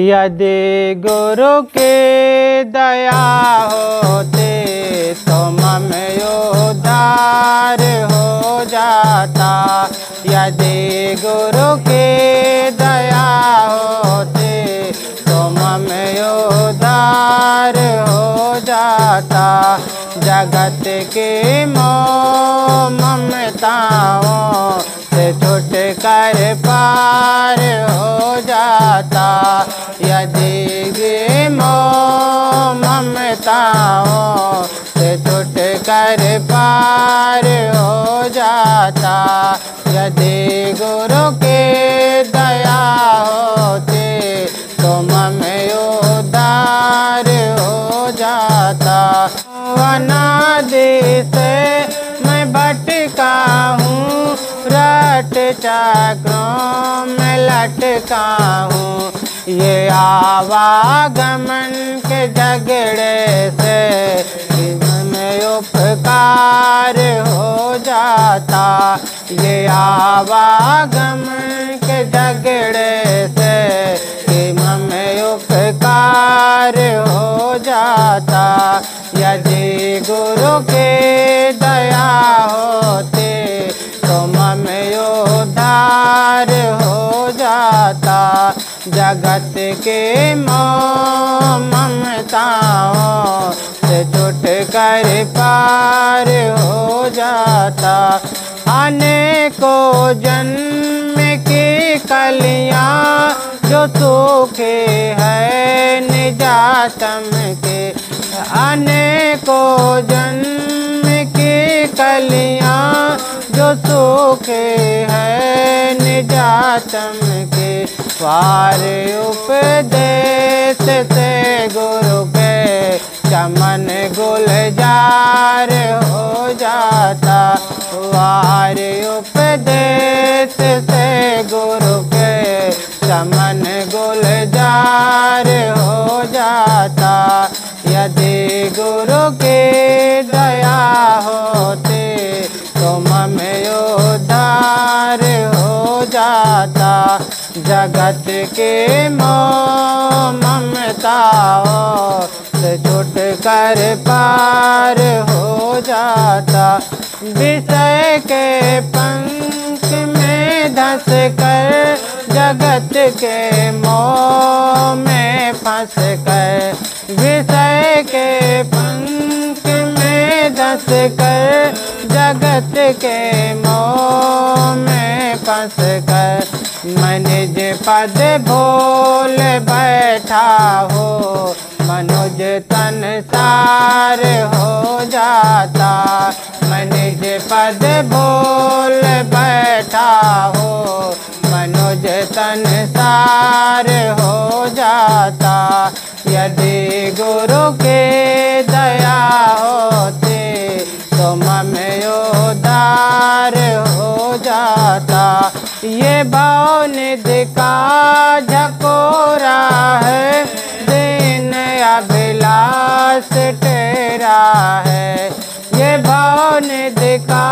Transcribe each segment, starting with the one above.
यदि गुरु के दया होते तो मम योदार हो जाता यदि गुरु के उदार हो जाता जगत के मो ममताओं से छुट कर पार हो जाता यदि मो मोह ममताओं से छुट कर पार हो जाता यदि गुरु के दया होती तुम तो में उदार हो जाता वनादि से मैं भटका हूँ रट चक्रों में लटका हूँ ये आवागमन के झगड़े से में उपकार हो जाता ये आवागमन के झगड़े से पार हो जाता यदि गुरु के दया होते तो मम उद्धार हो जाता जगत के ममताओं से टूट कर पार हो जाता अनेकों जन्म की कलियाँ जो सूखे है निजातम के अनेकों जन्म की कलियाँ जो सूखे है निजातम के पार उपदेश से गुरु के चमन गुलजार हो जाता वार उपदेश से गुरु के चमन गुलजार हो जाता यदि गुरु के दया होते तो में उदार हो जाता जगत के मो से जुट कर पार हो जाता विषय के पंख में धस कर जगत के मोह में फंस कर विषय के पंख में धस कर जगत के मोह में फंस कर मनुज पद भोल बैठा हो मनुज तन सार हो जाता मनुज पद बोल बैठा हो मनुज तन सार हो जाता यदि गुरु के दया होते तो योदार हो जाता ये भाव दिका झकोरा है दिन अभिलाष तेरा है ये भवन दिखा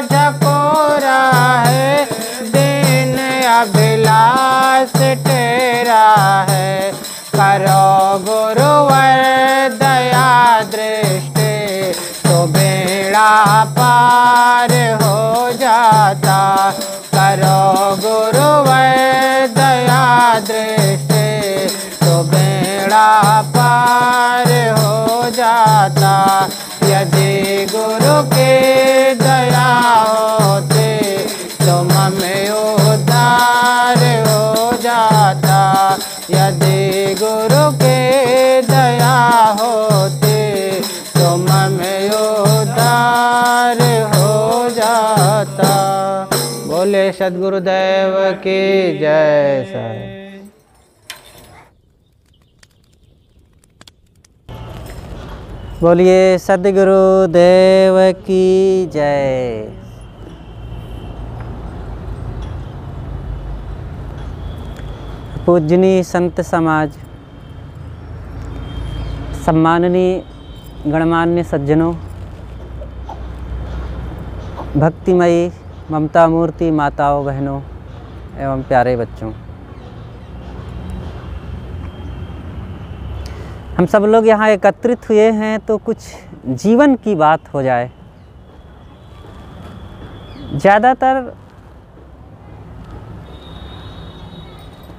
झकोरा है दिन अभिलाष तेरा है करो गुरुवर दया दृष्टि तो बेड़ा पार हो जाता करो गुरुवर दया दृष्टि तो बेड़ा पार हो जाता यदि गुरु के दया होते तो में उदार हो जाता यदि गुरु के दया होते तो में उदार हो जाता बोले सदगुरुदेव की जय सर बोलिए सदगुरु देव की जय पूजनी संत समाज सम्माननीय गणमान्य सज्जनों भक्तिमयी ममता मूर्ति माताओं बहनों एवं प्यारे बच्चों हम सब लोग यहाँ एकत्रित हुए हैं तो कुछ जीवन की बात हो जाए ज़्यादातर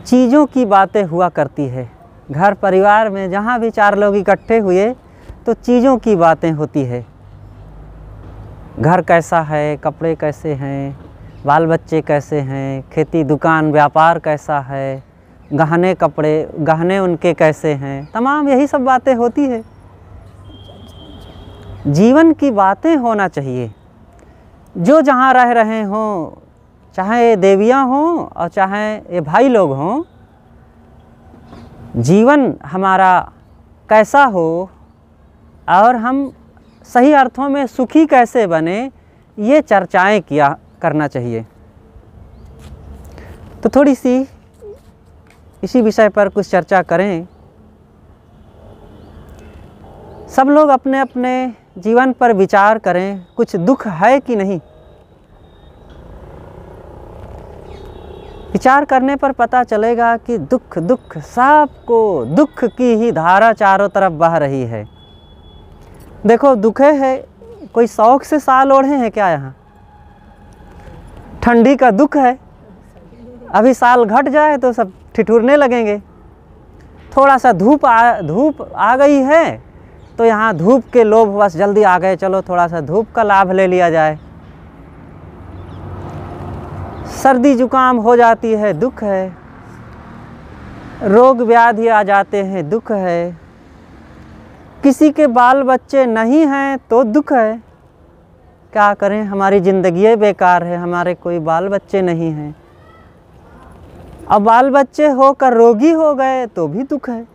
चीज़ों की बातें हुआ करती है घर परिवार में जहाँ भी चार लोग इकट्ठे हुए तो चीज़ों की बातें होती है घर कैसा है कपड़े कैसे हैं बाल बच्चे कैसे हैं खेती दुकान व्यापार कैसा है गहने कपड़े गहने उनके कैसे हैं तमाम यही सब बातें होती है जीवन की बातें होना चाहिए जो जहाँ रह रहे हों चाहे देवियाँ हों और चाहे ये भाई लोग हों जीवन हमारा कैसा हो और हम सही अर्थों में सुखी कैसे बने ये चर्चाएं किया करना चाहिए तो थोड़ी सी इसी विषय पर कुछ चर्चा करें सब लोग अपने अपने जीवन पर विचार करें कुछ दुख है कि नहीं विचार करने पर पता चलेगा कि दुख दुख सबको दुख की ही धारा चारों तरफ बह रही है देखो दुखे है कोई शौक से साल ओढ़े हैं क्या यहाँ ठंडी का दुख है अभी साल घट जाए तो सब ठिठुरने लगेंगे थोड़ा सा धूप आ धूप आ गई है तो यहाँ धूप के लोभ बस जल्दी आ गए चलो थोड़ा सा धूप का लाभ ले लिया जाए सर्दी जुकाम हो जाती है दुख है रोग व्याधि आ जाते हैं दुख है किसी के बाल बच्चे नहीं हैं तो दुख है क्या करें हमारी ज़िंदगी बेकार है हमारे कोई बाल बच्चे नहीं हैं अब बाल बच्चे होकर रोगी हो गए तो भी दुख है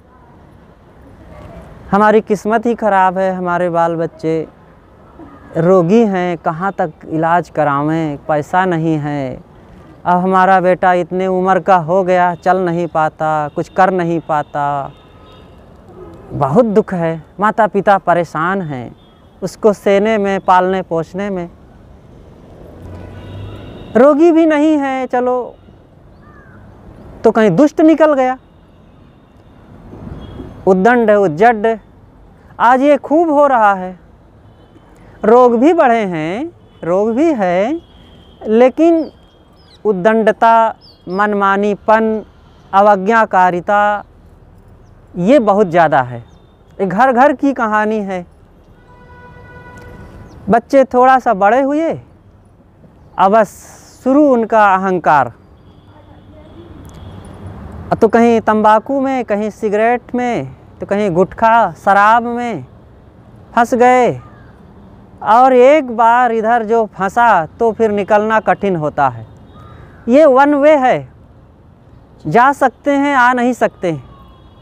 हमारी किस्मत ही ख़राब है हमारे बाल बच्चे रोगी हैं कहाँ तक इलाज करावें पैसा नहीं है अब हमारा बेटा इतने उम्र का हो गया चल नहीं पाता कुछ कर नहीं पाता बहुत दुख है माता पिता परेशान हैं उसको सेने में पालने पोषने में रोगी भी नहीं है चलो तो कहीं दुष्ट निकल गया उद्दंड है उज्जड आज ये खूब हो रहा है रोग भी बढ़े हैं रोग भी है लेकिन उद्दंडता मनमानीपन अवज्ञाकारिता ये बहुत ज़्यादा है ये घर घर की कहानी है बच्चे थोड़ा सा बड़े हुए अब शुरू उनका अहंकार तो कहीं तंबाकू में कहीं सिगरेट में तो कहीं गुटखा शराब में फंस गए और एक बार इधर जो फंसा तो फिर निकलना कठिन होता है ये वन वे है जा सकते हैं आ नहीं सकते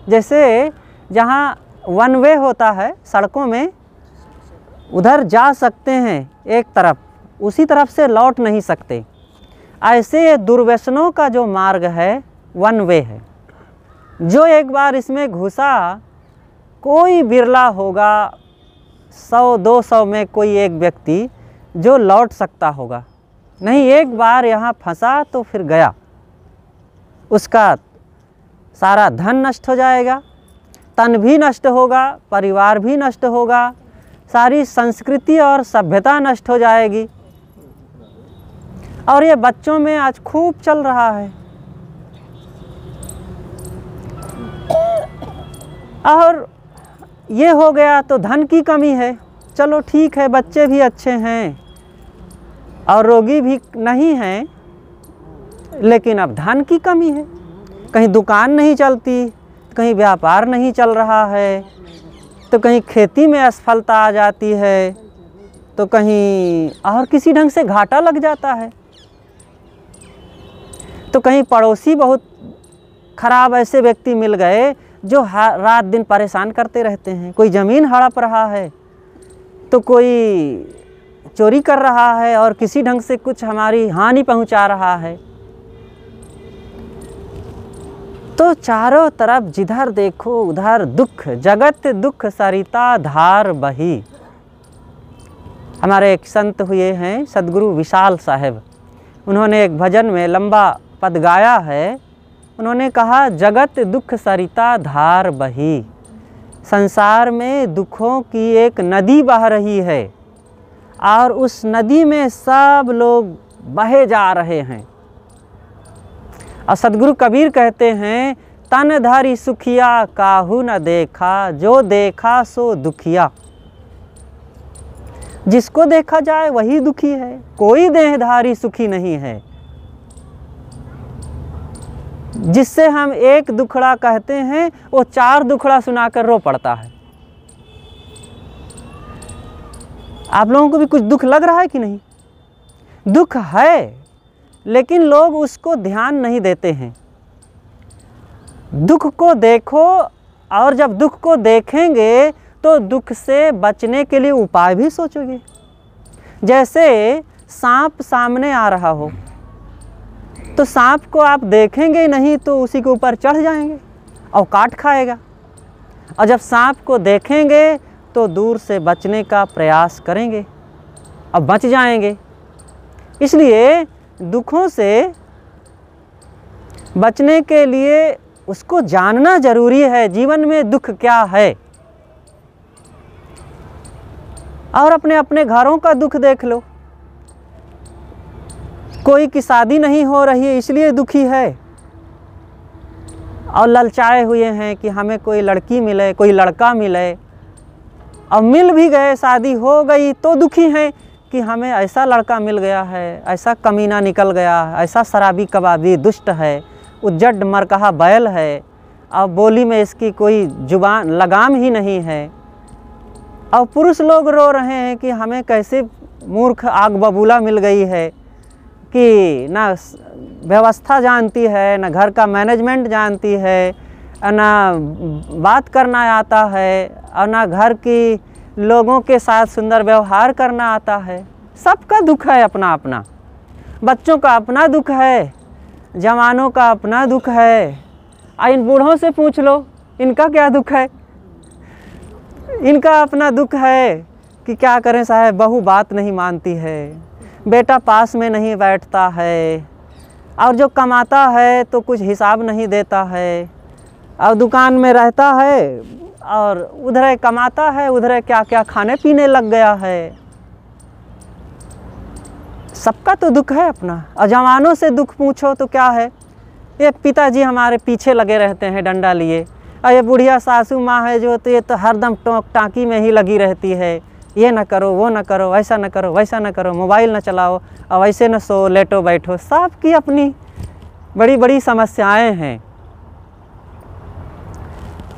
जैसे जहाँ वन वे होता है सड़कों में उधर जा सकते हैं एक तरफ उसी तरफ से लौट नहीं सकते ऐसे दुर्व्यसनों का जो मार्ग है वन वे है जो एक बार इसमें घुसा कोई बिरला होगा सौ दो सौ में कोई एक व्यक्ति जो लौट सकता होगा नहीं एक बार यहाँ फंसा तो फिर गया उसका सारा धन नष्ट हो जाएगा तन भी नष्ट होगा परिवार भी नष्ट होगा सारी संस्कृति और सभ्यता नष्ट हो जाएगी और ये बच्चों में आज खूब चल रहा है और ये हो गया तो धन की कमी है चलो ठीक है बच्चे भी अच्छे हैं और रोगी भी नहीं हैं लेकिन अब धन की कमी है कहीं दुकान नहीं चलती कहीं व्यापार नहीं चल रहा है तो कहीं खेती में असफलता आ जाती है तो कहीं और किसी ढंग से घाटा लग जाता है तो कहीं पड़ोसी बहुत ख़राब ऐसे व्यक्ति मिल गए जो रात दिन परेशान करते रहते हैं कोई ज़मीन हड़प रहा है तो कोई चोरी कर रहा है और किसी ढंग से कुछ हमारी हानि पहुंचा रहा है तो चारों तरफ जिधर देखो उधर दुख जगत दुख सरिता धार बही हमारे एक संत हुए हैं सदगुरु विशाल साहब उन्होंने एक भजन में लंबा पद गाया है उन्होंने कहा जगत दुख सरिता धार बही संसार में दुखों की एक नदी बह रही है और उस नदी में सब लोग बहे जा रहे हैं और सदगुरु कबीर कहते हैं तन धारी सुखिया काहू न देखा जो देखा सो दुखिया जिसको देखा जाए वही दुखी है कोई देहधारी सुखी नहीं है जिससे हम एक दुखड़ा कहते हैं वो चार दुखड़ा सुनाकर रो पड़ता है आप लोगों को भी कुछ दुख लग रहा है कि नहीं दुख है लेकिन लोग उसको ध्यान नहीं देते हैं दुख को देखो और जब दुख को देखेंगे तो दुख से बचने के लिए उपाय भी सोचोगे जैसे सांप सामने आ रहा हो तो सांप को आप देखेंगे नहीं तो उसी के ऊपर चढ़ जाएंगे और काट खाएगा और जब सांप को देखेंगे तो दूर से बचने का प्रयास करेंगे और बच जाएंगे इसलिए दुखों से बचने के लिए उसको जानना जरूरी है जीवन में दुख क्या है और अपने अपने घरों का दुख देख लो कोई की शादी नहीं हो रही है इसलिए दुखी है और ललचाए हुए हैं कि हमें कोई लड़की मिले कोई लड़का मिले और मिल भी गए शादी हो गई तो दुखी हैं कि हमें ऐसा लड़का मिल गया है ऐसा कमीना निकल गया ऐसा शराबी कबाबी दुष्ट है उज्जड मरकहा बैल है और बोली में इसकी कोई जुबान लगाम ही नहीं है और पुरुष लोग रो रहे हैं कि हमें कैसे मूर्ख आग बबूला मिल गई है कि ना व्यवस्था जानती है ना घर का मैनेजमेंट जानती है ना बात करना आता है और ना घर की लोगों के साथ सुंदर व्यवहार करना आता है सबका दुख है अपना अपना बच्चों का अपना दुख है जवानों का अपना दुख है और इन बूढ़ों से पूछ लो इनका क्या दुख है इनका अपना दुख है कि क्या करें साहब बहू बात नहीं मानती है बेटा पास में नहीं बैठता है और जो कमाता है तो कुछ हिसाब नहीं देता है और दुकान में रहता है और उधर कमाता है उधर क्या क्या खाने पीने लग गया है सबका तो दुख है अपना और जवानों से दुख पूछो तो क्या है ये पिताजी हमारे पीछे लगे रहते हैं डंडा लिए और ये बुढ़िया सासू माँ है जो तो ये तो हरदम टोंक टाँकी में ही लगी रहती है ये ना करो वो ना करो ऐसा ना करो वैसा ना करो मोबाइल ना चलाओ और ऐसे ना सो लेटो बैठो सब की अपनी बड़ी बड़ी समस्याएं हैं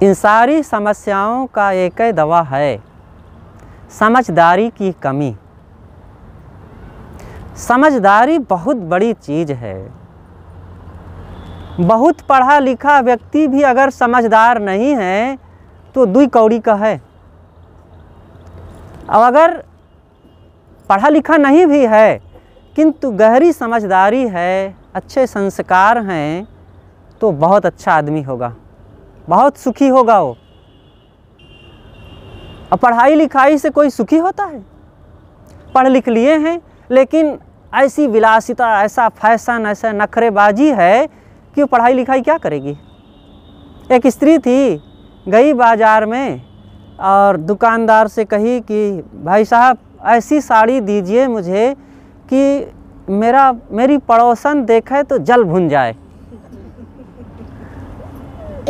इन सारी समस्याओं का एक ही दवा है समझदारी की कमी समझदारी बहुत बड़ी चीज़ है बहुत पढ़ा लिखा व्यक्ति भी अगर समझदार नहीं है तो दुई कौड़ी का है अब अगर पढ़ा लिखा नहीं भी है किंतु गहरी समझदारी है अच्छे संस्कार हैं तो बहुत अच्छा आदमी होगा बहुत सुखी होगा वो अब पढ़ाई लिखाई से कोई सुखी होता है पढ़ लिख लिए हैं लेकिन ऐसी विलासिता ऐसा फैशन ऐसा नखरेबाजी है कि वो पढ़ाई लिखाई क्या करेगी एक स्त्री थी गई बाज़ार में और दुकानदार से कही कि भाई साहब ऐसी साड़ी दीजिए मुझे कि मेरा मेरी पड़ोसन देखे तो जल भुन जाए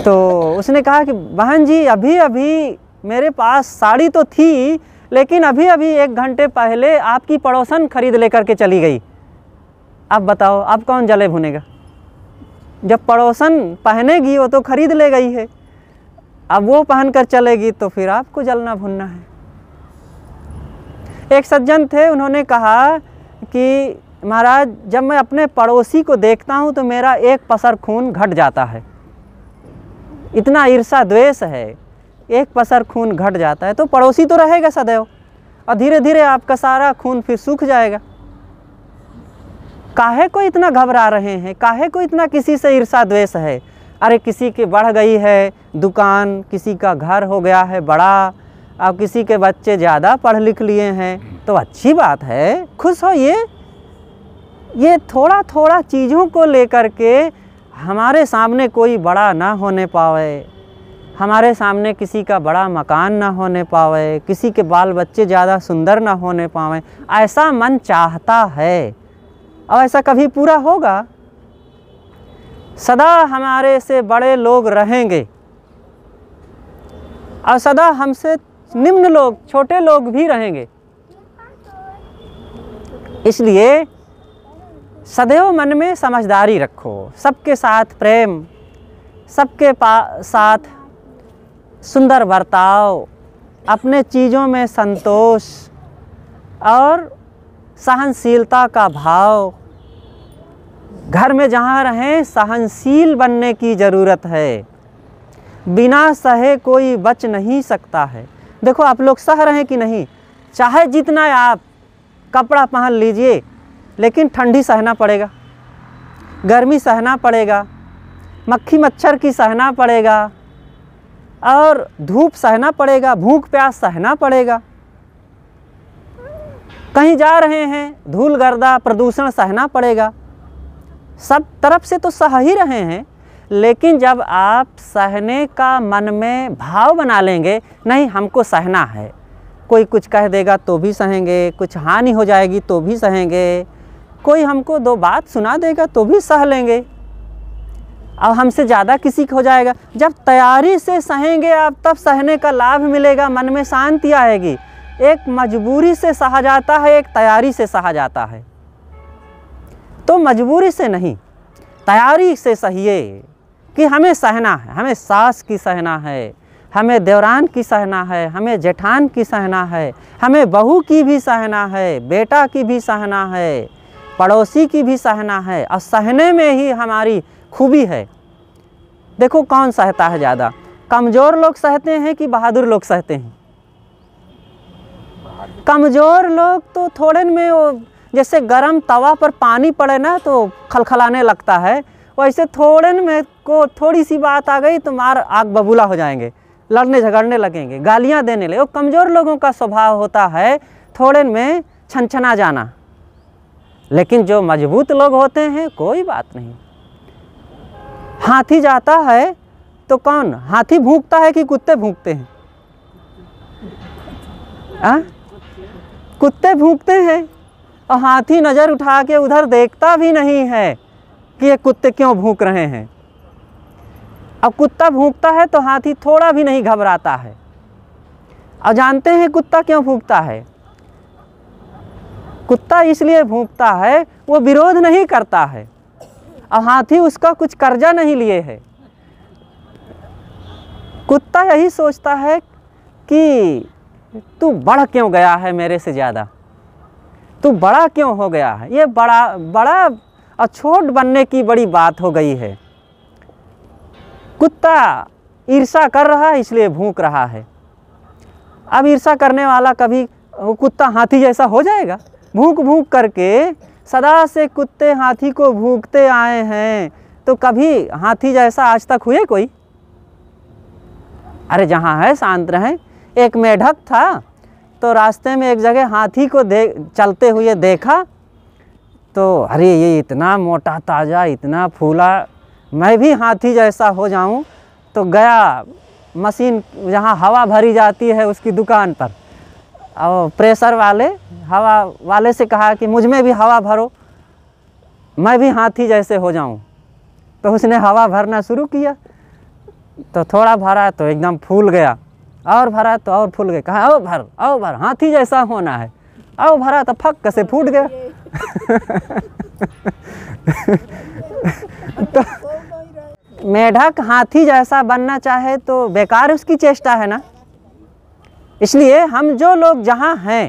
तो उसने कहा कि बहन जी अभी अभी मेरे पास साड़ी तो थी लेकिन अभी अभी एक घंटे पहले आपकी पड़ोसन खरीद लेकर के चली गई अब बताओ अब कौन जले भुनेगा जब पड़ोसन पहनेगी वो तो खरीद ले गई है अब वो पहन कर चलेगी तो फिर आपको जलना भुनना है एक सज्जन थे उन्होंने कहा कि महाराज जब मैं अपने पड़ोसी को देखता हूँ तो मेरा एक पसर खून घट जाता है इतना ईर्षा द्वेष है एक पसर खून घट जाता है तो पड़ोसी तो रहेगा सदैव और धीरे धीरे आपका सारा खून फिर सूख जाएगा काहे को इतना घबरा रहे हैं काहे को इतना किसी से ईर्षा द्वेष है अरे किसी की बढ़ गई है दुकान किसी का घर हो गया है बड़ा अब किसी के बच्चे ज़्यादा पढ़ लिख लिए हैं तो अच्छी बात है खुश हो ये ये थोड़ा थोड़ा चीज़ों को लेकर के हमारे सामने कोई बड़ा ना होने पावे हमारे सामने किसी का बड़ा मकान ना होने पावे किसी के बाल बच्चे ज़्यादा सुंदर ना होने पावे ऐसा मन चाहता है और ऐसा कभी पूरा होगा सदा हमारे से बड़े लोग रहेंगे और सदा हमसे निम्न लोग छोटे लोग भी रहेंगे इसलिए सदैव मन में समझदारी रखो सबके साथ प्रेम सबके साथ सुंदर बर्ताव अपने चीज़ों में संतोष और सहनशीलता का भाव घर में जहाँ रहें सहनशील बनने की ज़रूरत है बिना सहे कोई बच नहीं सकता है देखो आप लोग सह रहे हैं कि नहीं चाहे जितना आप कपड़ा पहन लीजिए लेकिन ठंडी सहना पड़ेगा गर्मी सहना पड़ेगा मक्खी मच्छर की सहना पड़ेगा और धूप सहना पड़ेगा भूख प्यास सहना पड़ेगा कहीं जा रहे हैं धूल गर्दा प्रदूषण सहना पड़ेगा सब तरफ से तो सह ही रहे हैं लेकिन जब आप सहने का मन में भाव बना लेंगे नहीं हमको सहना है कोई कुछ कह देगा तो भी सहेंगे कुछ हानि हो जाएगी तो भी सहेंगे कोई हमको दो बात सुना देगा तो भी सह लेंगे अब हमसे ज़्यादा किसी को हो जाएगा जब तैयारी से सहेंगे आप तब सहने का लाभ मिलेगा मन में शांति आएगी एक मजबूरी से सहा जाता है एक तैयारी से सहा जाता है तो मजबूरी से नहीं तैयारी से सहिए कि हमें सहना है हमें सास की सहना है हमें देवरान की सहना है हमें जेठान की सहना है हमें बहू की भी सहना है बेटा की भी सहना है पड़ोसी की भी सहना है और सहने में ही हमारी खूबी है देखो कौन सहता है ज़्यादा कमज़ोर लोग सहते हैं कि बहादुर लोग सहते हैं कमज़ोर लोग तो थोड़े में वो जैसे गर्म तवा पर पानी पड़े ना तो खलखलाने लगता है वैसे थोड़े में को थोड़ी सी बात आ गई तो मार आग बबूला हो जाएंगे लड़ने झगड़ने लगेंगे गालियाँ देने लगे वो कमज़ोर लोगों का स्वभाव होता है थोड़े में छनछना जाना लेकिन जो मजबूत लोग होते हैं कोई बात नहीं हाथी जाता है तो कौन हाथी भूखता है कि कुत्ते भूखते हैं आ? कुत्ते भूखते हैं और हाथी नज़र उठा के उधर देखता भी नहीं है कि ये कुत्ते क्यों भूख रहे हैं अब कुत्ता भूखता है तो हाथी थोड़ा भी नहीं घबराता है और जानते हैं कुत्ता क्यों भूखता है कुत्ता इसलिए भूखता है वो विरोध नहीं करता है और हाथी उसका कुछ कर्जा नहीं लिए है कुत्ता यही सोचता है कि तू बढ़ क्यों गया है मेरे से ज़्यादा तू बड़ा क्यों हो गया है ये बड़ा बड़ा और छोट बनने की बड़ी बात हो गई है कुत्ता ईर्षा कर रहा है इसलिए भूख रहा है अब ईर्षा करने वाला कभी कुत्ता हाथी जैसा हो जाएगा भूख भूख करके सदा से कुत्ते हाथी को भूखते आए हैं तो कभी हाथी जैसा आज तक हुए कोई अरे जहाँ है शांत रहें एक मेढक था तो रास्ते में एक जगह हाथी को दे चलते हुए देखा तो अरे ये इतना मोटा ताज़ा इतना फूला मैं भी हाथी जैसा हो जाऊं तो गया मशीन जहां हवा भरी जाती है उसकी दुकान पर और प्रेशर वाले हवा वाले से कहा कि मुझ में भी हवा भरो मैं भी हाथी जैसे हो जाऊं तो उसने हवा भरना शुरू किया तो थोड़ा भरा तो एकदम फूल गया और भरा तो और फूल गए कहा आओ भर आओ भर हाथी जैसा होना है आओ भरा तो फक कैसे फूट गया तो मेढक हाथी जैसा बनना चाहे तो बेकार उसकी चेष्टा है ना इसलिए हम जो लोग जहाँ हैं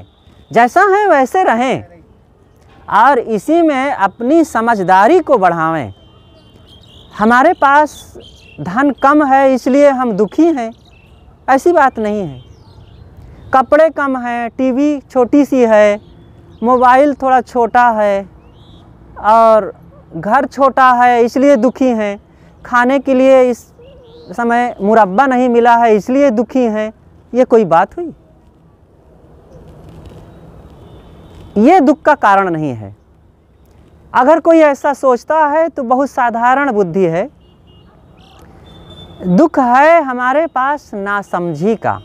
जैसा हैं वैसे रहें और इसी में अपनी समझदारी को बढ़ावें हमारे पास धन कम है इसलिए हम दुखी हैं ऐसी बात नहीं है कपड़े कम हैं टीवी छोटी सी है मोबाइल थोड़ा छोटा है और घर छोटा है इसलिए दुखी हैं खाने के लिए इस समय मुरब्बा नहीं मिला है इसलिए दुखी हैं ये कोई बात हुई ये दुख का कारण नहीं है अगर कोई ऐसा सोचता है तो बहुत साधारण बुद्धि है दुख है हमारे पास नासमझी का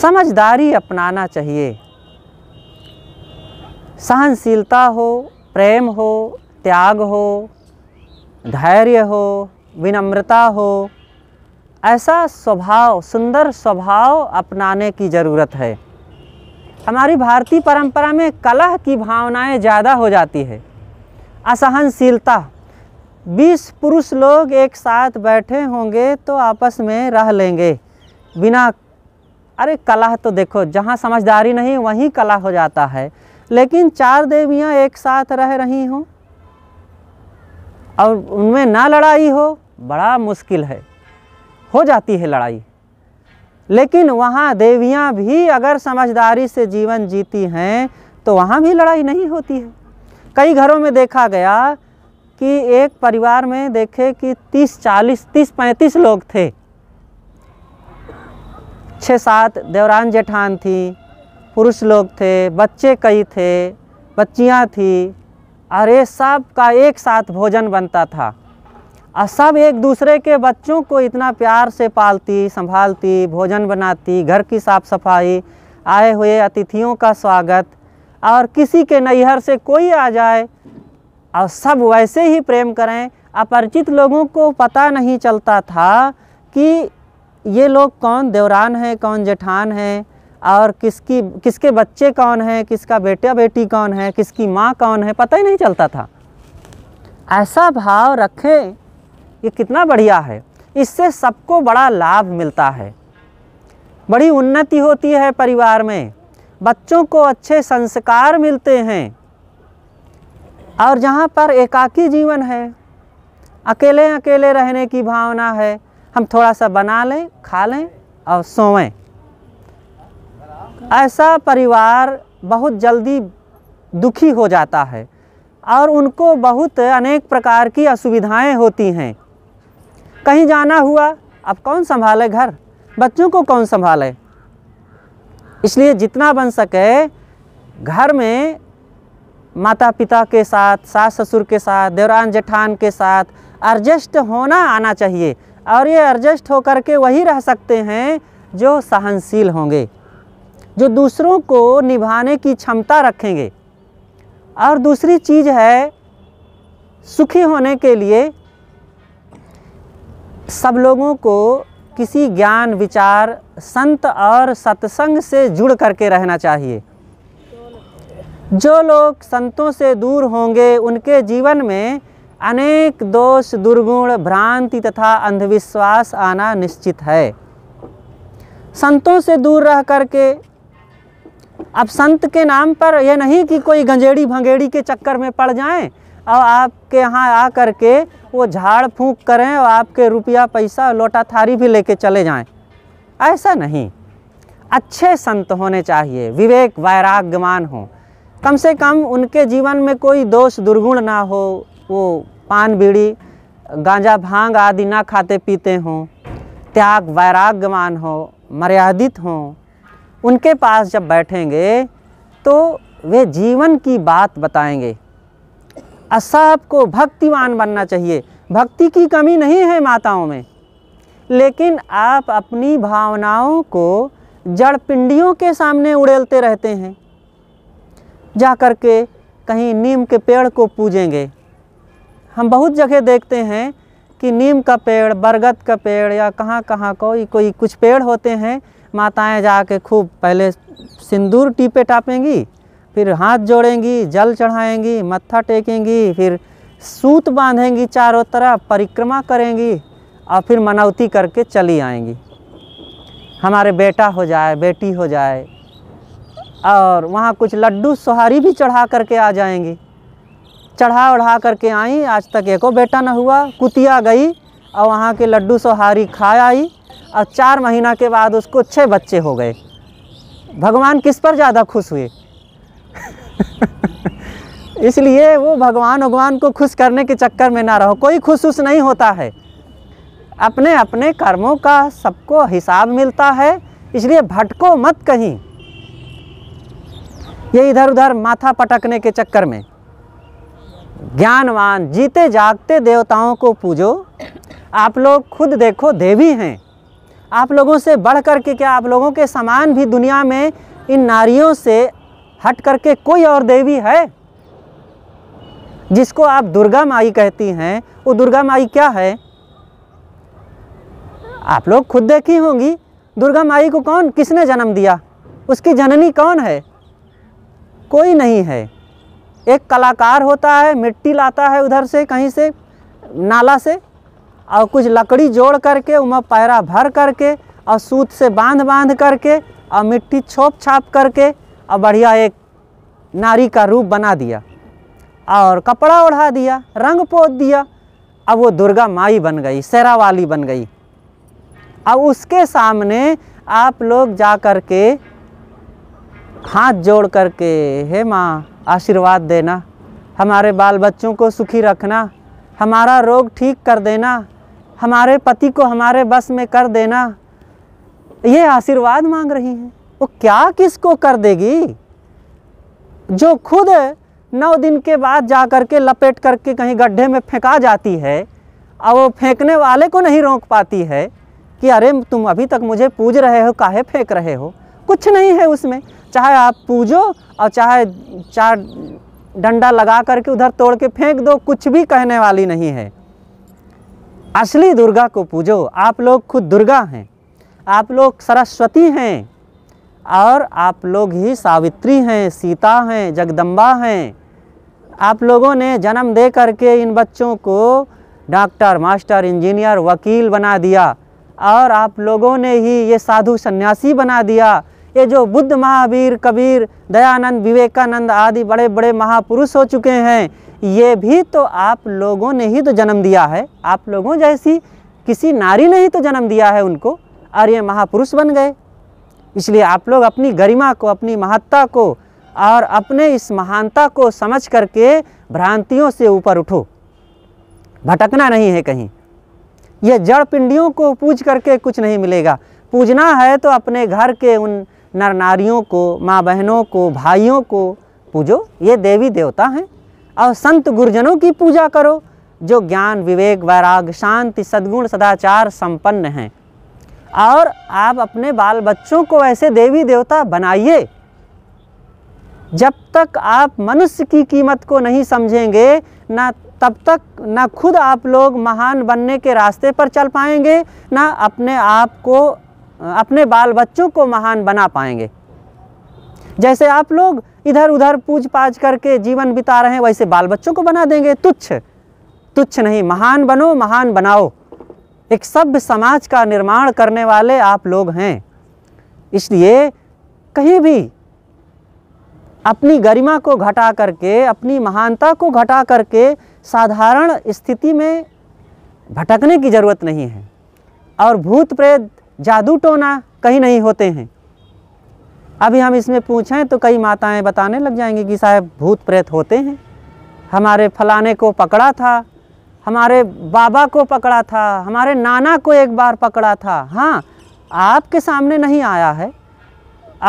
समझदारी अपनाना चाहिए सहनशीलता हो प्रेम हो त्याग हो धैर्य हो विनम्रता हो ऐसा स्वभाव सुंदर स्वभाव अपनाने की ज़रूरत है हमारी भारतीय परंपरा में कलह की भावनाएं ज़्यादा हो जाती है असहनशीलता बीस पुरुष लोग एक साथ बैठे होंगे तो आपस में रह लेंगे बिना अरे कला तो देखो जहाँ समझदारी नहीं वहीं कला हो जाता है लेकिन चार देवियाँ एक साथ रह रही हों और उनमें ना लड़ाई हो बड़ा मुश्किल है हो जाती है लड़ाई लेकिन वहाँ देवियाँ भी अगर समझदारी से जीवन जीती हैं तो वहाँ भी लड़ाई नहीं होती है कई घरों में देखा गया कि एक परिवार में देखे कि 30 40 30 35 लोग थे छः सात देवरान जेठान थी पुरुष लोग थे बच्चे कई थे बच्चियाँ थी और ये सब का एक साथ भोजन बनता था और सब एक दूसरे के बच्चों को इतना प्यार से पालती संभालती भोजन बनाती घर की साफ सफाई आए हुए अतिथियों का स्वागत और किसी के नैहर से कोई आ जाए और सब वैसे ही प्रेम करें अपरिचित लोगों को पता नहीं चलता था कि ये लोग कौन देवरान हैं कौन जेठान हैं और किसकी किसके बच्चे कौन हैं किसका बेटा बेटी कौन है किसकी माँ कौन है पता ही नहीं चलता था ऐसा भाव रखें ये कितना बढ़िया है इससे सबको बड़ा लाभ मिलता है बड़ी उन्नति होती है परिवार में बच्चों को अच्छे संस्कार मिलते हैं और जहाँ पर एकाकी जीवन है अकेले अकेले रहने की भावना है हम थोड़ा सा बना लें खा लें और सोएं ऐसा परिवार बहुत जल्दी दुखी हो जाता है और उनको बहुत अनेक प्रकार की असुविधाएं होती हैं कहीं जाना हुआ अब कौन संभाले घर बच्चों को कौन संभाले इसलिए जितना बन सके घर में माता पिता के साथ सास ससुर के साथ देवरान जेठान के साथ एडजस्ट होना आना चाहिए और ये एडजस्ट होकर के वही रह सकते हैं जो सहनशील होंगे जो दूसरों को निभाने की क्षमता रखेंगे और दूसरी चीज़ है सुखी होने के लिए सब लोगों को किसी ज्ञान विचार संत और सत्संग से जुड़ करके रहना चाहिए जो लोग संतों से दूर होंगे उनके जीवन में अनेक दोष दुर्गुण भ्रांति तथा अंधविश्वास आना निश्चित है संतों से दूर रह करके अब संत के नाम पर यह नहीं कि कोई गंजेड़ी भंगेड़ी के चक्कर में पड़ जाएं और आपके यहाँ आ कर के वो झाड़ फूँक करें और आपके रुपया पैसा लोटा थारी भी लेके चले जाएं ऐसा नहीं अच्छे संत होने चाहिए विवेक वैराग्यमान हों कम से कम उनके जीवन में कोई दोष दुर्गुण ना हो वो पान बीड़ी गांजा भांग आदि ना खाते पीते हों त्याग वैराग्यवान हो मर्यादित हों उनके पास जब बैठेंगे तो वे जीवन की बात बताएंगे को भक्तिवान बनना चाहिए भक्ति की कमी नहीं है माताओं में लेकिन आप अपनी भावनाओं को जड़ पिंडियों के सामने उड़ेलते रहते हैं जा कर के कहीं नीम के पेड़ को पूजेंगे हम बहुत जगह देखते हैं कि नीम का पेड़ बरगद का पेड़ या कहाँ कहाँ कोई कोई कुछ पेड़ होते हैं माताएं जा कर खूब पहले सिंदूर टीपे टापेंगी फिर हाथ जोड़ेंगी जल चढ़ाएंगी मत्था टेकेंगी फिर सूत बांधेंगी चारों तरफ परिक्रमा करेंगी और फिर मनौती करके चली आएंगी हमारे बेटा हो जाए बेटी हो जाए और वहाँ कुछ लड्डू सोहारी भी चढ़ा करके आ जाएंगी चढ़ा उढ़ा करके आई आज तक एको बेटा न हुआ कुतिया गई और वहाँ के लड्डू सोहारी खा आई और चार महीना के बाद उसको छः बच्चे हो गए भगवान किस पर ज़्यादा खुश हुए इसलिए वो भगवान भगवान को खुश करने के चक्कर में ना रहो कोई खुश उस नहीं होता है अपने अपने कर्मों का सबको हिसाब मिलता है इसलिए भटको मत कहीं ये इधर उधर माथा पटकने के चक्कर में ज्ञानवान जीते जागते देवताओं को पूजो आप लोग खुद देखो देवी हैं आप लोगों से बढ़ कर के क्या आप लोगों के समान भी दुनिया में इन नारियों से हट कर के कोई और देवी है जिसको आप दुर्गा माई कहती हैं वो दुर्गा माई क्या है आप लोग खुद देखी होंगी दुर्गा माई को कौन किसने जन्म दिया उसकी जननी कौन है कोई नहीं है एक कलाकार होता है मिट्टी लाता है उधर से कहीं से नाला से और कुछ लकड़ी जोड़ करके उमा पैरा भर करके और सूत से बांध बांध करके और मिट्टी छोप छाप करके और बढ़िया एक नारी का रूप बना दिया और कपड़ा ओढ़ा दिया रंग पोत दिया अब वो दुर्गा माई बन गई सेरा वाली बन गई अब उसके सामने आप लोग जा कर के हाथ जोड़ करके हे माँ आशीर्वाद देना हमारे बाल बच्चों को सुखी रखना हमारा रोग ठीक कर देना हमारे पति को हमारे बस में कर देना ये आशीर्वाद मांग रही हैं वो क्या किसको कर देगी जो खुद नौ दिन के बाद जा कर के लपेट करके कहीं गड्ढे में फेंका जाती है और वो फेंकने वाले को नहीं रोक पाती है कि अरे तुम अभी तक मुझे पूज रहे हो काहे फेंक रहे हो कुछ नहीं है उसमें चाहे आप पूजो और चाहे चार डंडा लगा करके उधर तोड़ के फेंक दो कुछ भी कहने वाली नहीं है असली दुर्गा को पूजो आप लोग खुद दुर्गा हैं आप लोग सरस्वती हैं और आप लोग ही सावित्री हैं सीता हैं जगदम्बा हैं आप लोगों ने जन्म दे करके इन बच्चों को डॉक्टर मास्टर इंजीनियर वकील बना दिया और आप लोगों ने ही ये साधु सन्यासी बना दिया ये जो बुद्ध महावीर कबीर दयानंद विवेकानंद आदि बड़े बड़े महापुरुष हो चुके हैं ये भी तो आप लोगों ने ही तो जन्म दिया है आप लोगों जैसी किसी नारी ने ही तो जन्म दिया है उनको और ये महापुरुष बन गए इसलिए आप लोग अपनी गरिमा को अपनी महत्ता को और अपने इस महानता को समझ करके भ्रांतियों से ऊपर उठो भटकना नहीं है कहीं ये जड़ पिंडियों को पूज करके कुछ नहीं मिलेगा पूजना है तो अपने घर के उन नर नारियों को माँ बहनों को भाइयों को पूजो ये देवी देवता हैं और संत गुरुजनों की पूजा करो जो ज्ञान विवेक वैराग शांति सद्गुण सदाचार संपन्न हैं और आप अपने बाल बच्चों को ऐसे देवी देवता बनाइए जब तक आप मनुष्य की कीमत को नहीं समझेंगे ना तब तक ना खुद आप लोग महान बनने के रास्ते पर चल पाएंगे ना अपने आप को अपने बाल बच्चों को महान बना पाएंगे जैसे आप लोग इधर उधर पूज पाज करके जीवन बिता रहे हैं वैसे बाल बच्चों को बना देंगे तुच्छ तुच्छ नहीं महान बनो महान बनाओ एक सभ्य समाज का निर्माण करने वाले आप लोग हैं इसलिए कहीं भी अपनी गरिमा को घटा करके अपनी महानता को घटा करके साधारण स्थिति में भटकने की ज़रूरत नहीं है और भूत प्रेत जादू टोना कहीं नहीं होते हैं अभी हम इसमें पूछें तो कई माताएं बताने लग जाएंगी कि साहब भूत प्रेत होते हैं हमारे फलाने को पकड़ा था हमारे बाबा को पकड़ा था हमारे नाना को एक बार पकड़ा था हाँ आपके सामने नहीं आया है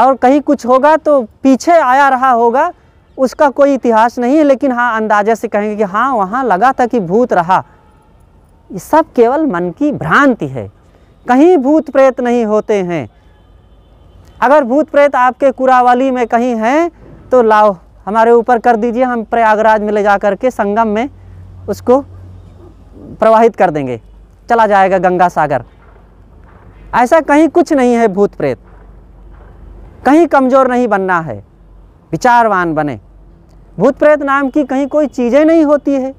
और कहीं कुछ होगा तो पीछे आया रहा होगा उसका कोई इतिहास नहीं है लेकिन हाँ अंदाजे से कहेंगे कि हाँ वहाँ लगा था कि भूत रहा ये सब केवल मन की भ्रांति है कहीं भूत प्रेत नहीं होते हैं अगर भूत प्रेत आपके कुरावली में कहीं हैं तो लाओ हमारे ऊपर कर दीजिए हम प्रयागराज में ले जा करके संगम में उसको प्रवाहित कर देंगे चला जाएगा गंगा सागर ऐसा कहीं कुछ नहीं है भूत प्रेत कहीं कमज़ोर नहीं बनना है विचारवान बने भूत प्रेत नाम की कहीं कोई चीज़ें नहीं होती है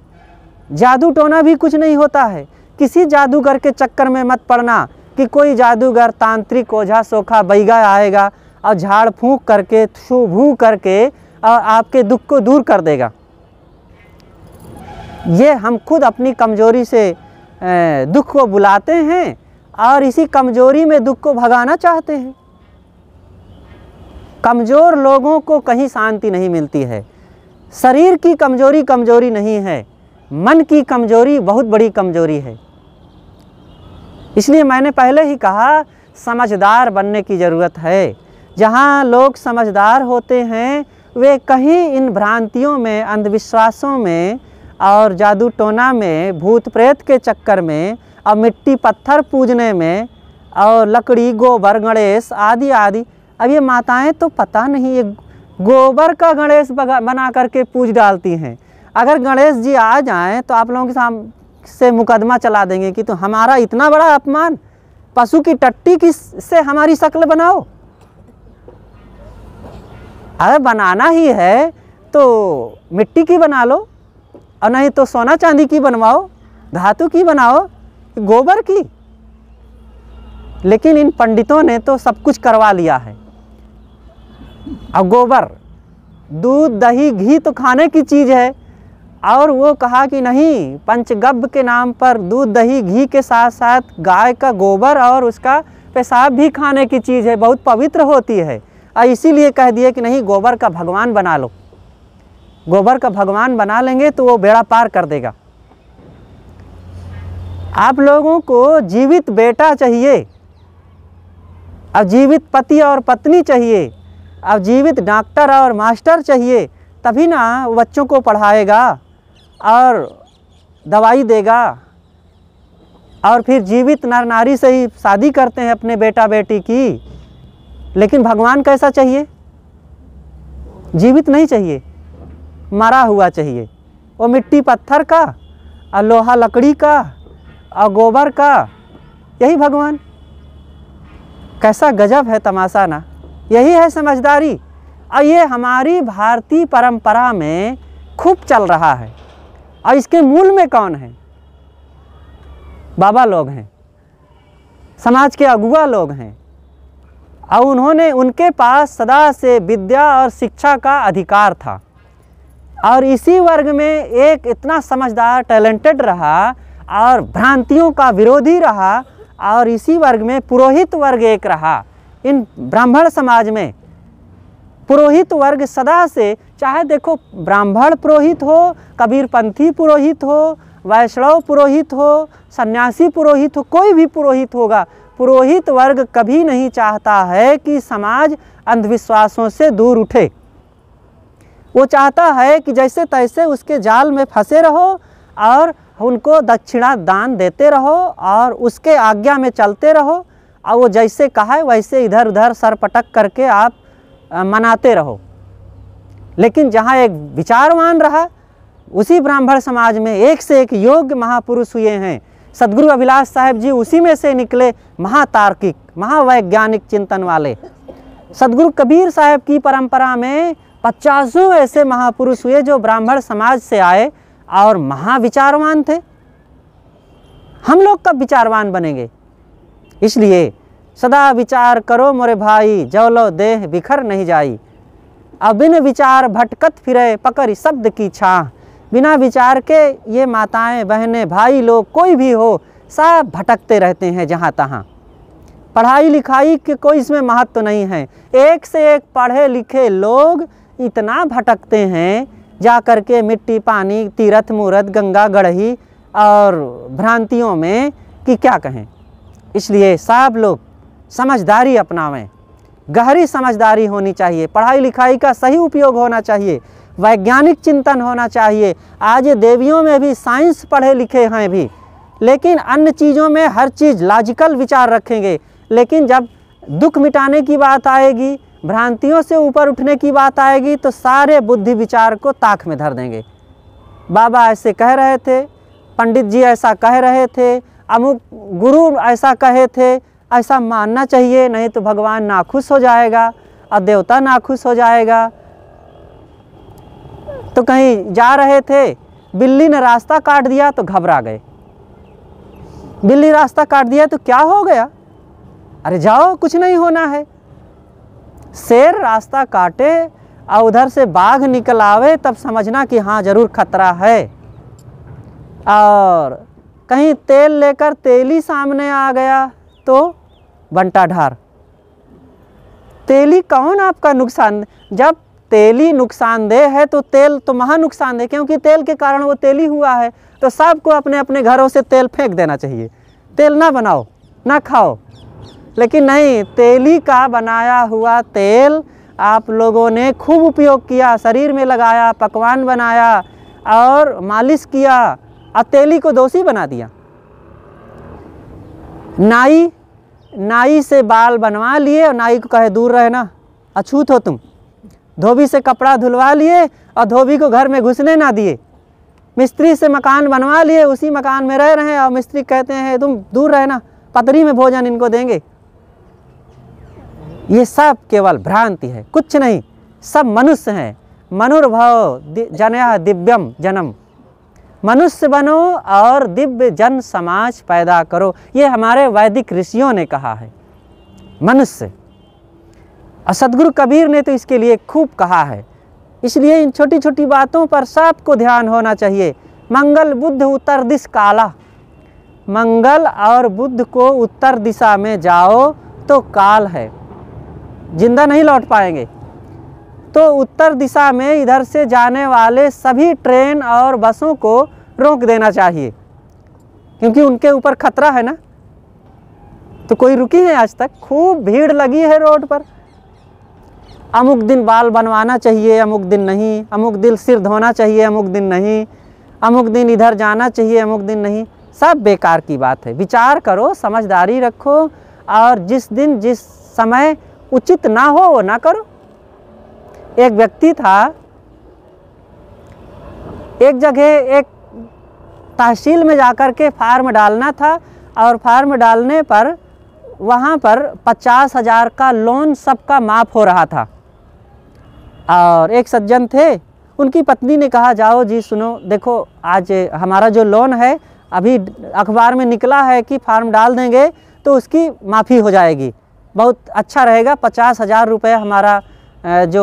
जादू टोना भी कुछ नहीं होता है किसी जादूगर के चक्कर में मत पड़ना कि कोई जादूगर तांत्रिक ओझा सोखा बैगा आएगा और झाड़ फूंक करके छू भू करके और आपके दुख को दूर कर देगा ये हम खुद अपनी कमजोरी से दुख को बुलाते हैं और इसी कमजोरी में दुख को भगाना चाहते हैं कमज़ोर लोगों को कहीं शांति नहीं मिलती है शरीर की कमजोरी कमजोरी नहीं है मन की कमजोरी बहुत बड़ी कमजोरी है इसलिए मैंने पहले ही कहा समझदार बनने की ज़रूरत है जहाँ लोग समझदार होते हैं वे कहीं इन भ्रांतियों में अंधविश्वासों में और जादू टोना में भूत प्रेत के चक्कर में और मिट्टी पत्थर पूजने में और लकड़ी गोबर गणेश आदि आदि अब ये माताएं तो पता नहीं ये गोबर का गणेश बना करके पूज डालती हैं अगर गणेश जी आ जाएं तो आप लोगों के साम से मुकदमा चला देंगे कि तो हमारा इतना बड़ा अपमान पशु की टट्टी की से हमारी शक्ल बनाओ अगर बनाना ही है तो मिट्टी की बना लो और नहीं तो सोना चांदी की बनवाओ धातु की बनाओ गोबर की लेकिन इन पंडितों ने तो सब कुछ करवा लिया है अब गोबर दूध दही घी तो खाने की चीज़ है और वो कहा कि नहीं पंचगव्य के नाम पर दूध दही घी के साथ साथ गाय का गोबर और उसका पेशाब भी खाने की चीज़ है बहुत पवित्र होती है और इसीलिए कह दिए कि नहीं गोबर का भगवान बना लो गोबर का भगवान बना लेंगे तो वो बेड़ा पार कर देगा आप लोगों को जीवित बेटा चाहिए अब जीवित पति और पत्नी चाहिए अब जीवित डॉक्टर और मास्टर चाहिए तभी ना बच्चों को पढ़ाएगा और दवाई देगा और फिर जीवित नर नारी से ही शादी करते हैं अपने बेटा बेटी की लेकिन भगवान कैसा चाहिए जीवित नहीं चाहिए मरा हुआ चाहिए वो मिट्टी पत्थर का और लोहा लकड़ी का और गोबर का यही भगवान कैसा गजब है तमाशा ना यही है समझदारी और ये हमारी भारतीय परंपरा में खूब चल रहा है और इसके मूल में कौन है बाबा लोग हैं समाज के अगुआ लोग हैं और उन्होंने उनके पास सदा से विद्या और शिक्षा का अधिकार था और इसी वर्ग में एक इतना समझदार टैलेंटेड रहा और भ्रांतियों का विरोधी रहा और इसी वर्ग में पुरोहित वर्ग एक रहा इन ब्राह्मण समाज में पुरोहित वर्ग सदा से चाहे देखो ब्राह्मण पुरोहित हो कबीरपंथी पुरोहित हो वैष्णव पुरोहित हो सन्यासी पुरोहित हो कोई भी पुरोहित होगा पुरोहित वर्ग कभी नहीं चाहता है कि समाज अंधविश्वासों से दूर उठे वो चाहता है कि जैसे तैसे उसके जाल में फंसे रहो और उनको दक्षिणा दान देते रहो और उसके आज्ञा में चलते रहो और वो जैसे कहा है वैसे इधर उधर सर पटक करके आप मनाते रहो लेकिन जहाँ एक विचारवान रहा उसी ब्राह्मण समाज में एक से एक योग्य महापुरुष हुए हैं सदगुरु अभिलाष साहेब जी उसी में से निकले महातार्किक महावैज्ञानिक चिंतन वाले सदगुरु कबीर साहब की परंपरा में पचासों ऐसे महापुरुष हुए जो ब्राह्मण समाज से आए और महाविचारवान थे हम लोग कब विचारवान बनेंगे इसलिए सदा विचार करो मोरे भाई जौलो देह बिखर नहीं जाई अब बिन विचार भटकत फिरे पकड़ शब्द की छाह बिना विचार के ये माताएं बहनें भाई लोग कोई भी हो सब भटकते रहते हैं जहाँ तहाँ पढ़ाई लिखाई के कोई इसमें महत्व तो नहीं है एक से एक पढ़े लिखे लोग इतना भटकते हैं जा कर के मिट्टी पानी तीर्थ मूर्त गंगा गढ़ही और भ्रांतियों में कि क्या कहें इसलिए सब लोग समझदारी अपनावें गहरी समझदारी होनी चाहिए पढ़ाई लिखाई का सही उपयोग होना चाहिए वैज्ञानिक चिंतन होना चाहिए आज देवियों में भी साइंस पढ़े लिखे हैं भी लेकिन अन्य चीज़ों में हर चीज़ लॉजिकल विचार रखेंगे लेकिन जब दुख मिटाने की बात आएगी भ्रांतियों से ऊपर उठने की बात आएगी तो सारे बुद्धि विचार को ताक में धर देंगे बाबा ऐसे कह रहे थे पंडित जी ऐसा कह रहे थे अमुक गुरु ऐसा कहे थे ऐसा मानना चाहिए नहीं तो भगवान नाखुश हो जाएगा और देवता नाखुश हो जाएगा तो कहीं जा रहे थे बिल्ली ने रास्ता काट दिया तो घबरा गए बिल्ली रास्ता काट दिया तो क्या हो गया अरे जाओ कुछ नहीं होना है शेर रास्ता काटे और उधर से बाघ निकल आवे तब समझना कि हाँ ज़रूर खतरा है और कहीं तेल लेकर तेली सामने आ गया तो बंटाढार तेली कौन आपका नुकसान जब तेली नुकसानदेह है तो तेल तो महा नुकसानदेह क्योंकि तेल के कारण वो तेली हुआ है तो सबको अपने अपने घरों से तेल फेंक देना चाहिए तेल ना बनाओ ना खाओ लेकिन नहीं तेली का बनाया हुआ तेल आप लोगों ने खूब उपयोग किया शरीर में लगाया पकवान बनाया और मालिश किया और तेली को दोषी बना दिया नाई नाई से बाल बनवा लिए और नाई को कहे दूर रहना अछूत हो तुम धोबी से कपड़ा धुलवा लिए और धोबी को घर में घुसने ना दिए मिस्त्री से मकान बनवा लिए उसी मकान में रह रहे हैं और मिस्त्री कहते हैं तुम दूर रहना पतरी में भोजन इनको देंगे ये सब केवल भ्रांति है कुछ नहीं सब मनुष्य हैं मनुर्भव जनया दिव्यम जन्म मनुष्य बनो और दिव्य जन समाज पैदा करो ये हमारे वैदिक ऋषियों ने कहा है मनुष्य और सदगुरु कबीर ने तो इसके लिए खूब कहा है इसलिए इन छोटी छोटी बातों पर सबको ध्यान होना चाहिए मंगल बुद्ध उत्तर दिश काला मंगल और बुद्ध को उत्तर दिशा में जाओ तो काल है जिंदा नहीं लौट पाएंगे तो उत्तर दिशा में इधर से जाने वाले सभी ट्रेन और बसों को रोक देना चाहिए क्योंकि उनके ऊपर खतरा है ना तो कोई रुकी है आज तक खूब भीड़ लगी है रोड पर अमुक दिन बाल बनवाना चाहिए अमुक दिन नहीं अमुक दिन सिर धोना चाहिए अमुक दिन नहीं अमुक दिन इधर जाना चाहिए अमुक दिन नहीं सब बेकार की बात है विचार करो समझदारी रखो और जिस दिन जिस समय उचित ना हो वो ना करो एक व्यक्ति था एक जगह एक तहसील में जाकर के फार्म डालना था और फार्म डालने पर वहाँ पर पचास हज़ार का लोन सबका माफ़ हो रहा था और एक सज्जन थे उनकी पत्नी ने कहा जाओ जी सुनो देखो आज हमारा जो लोन है अभी अखबार में निकला है कि फार्म डाल देंगे तो उसकी माफ़ी हो जाएगी बहुत अच्छा रहेगा पचास हज़ार रुपये हमारा जो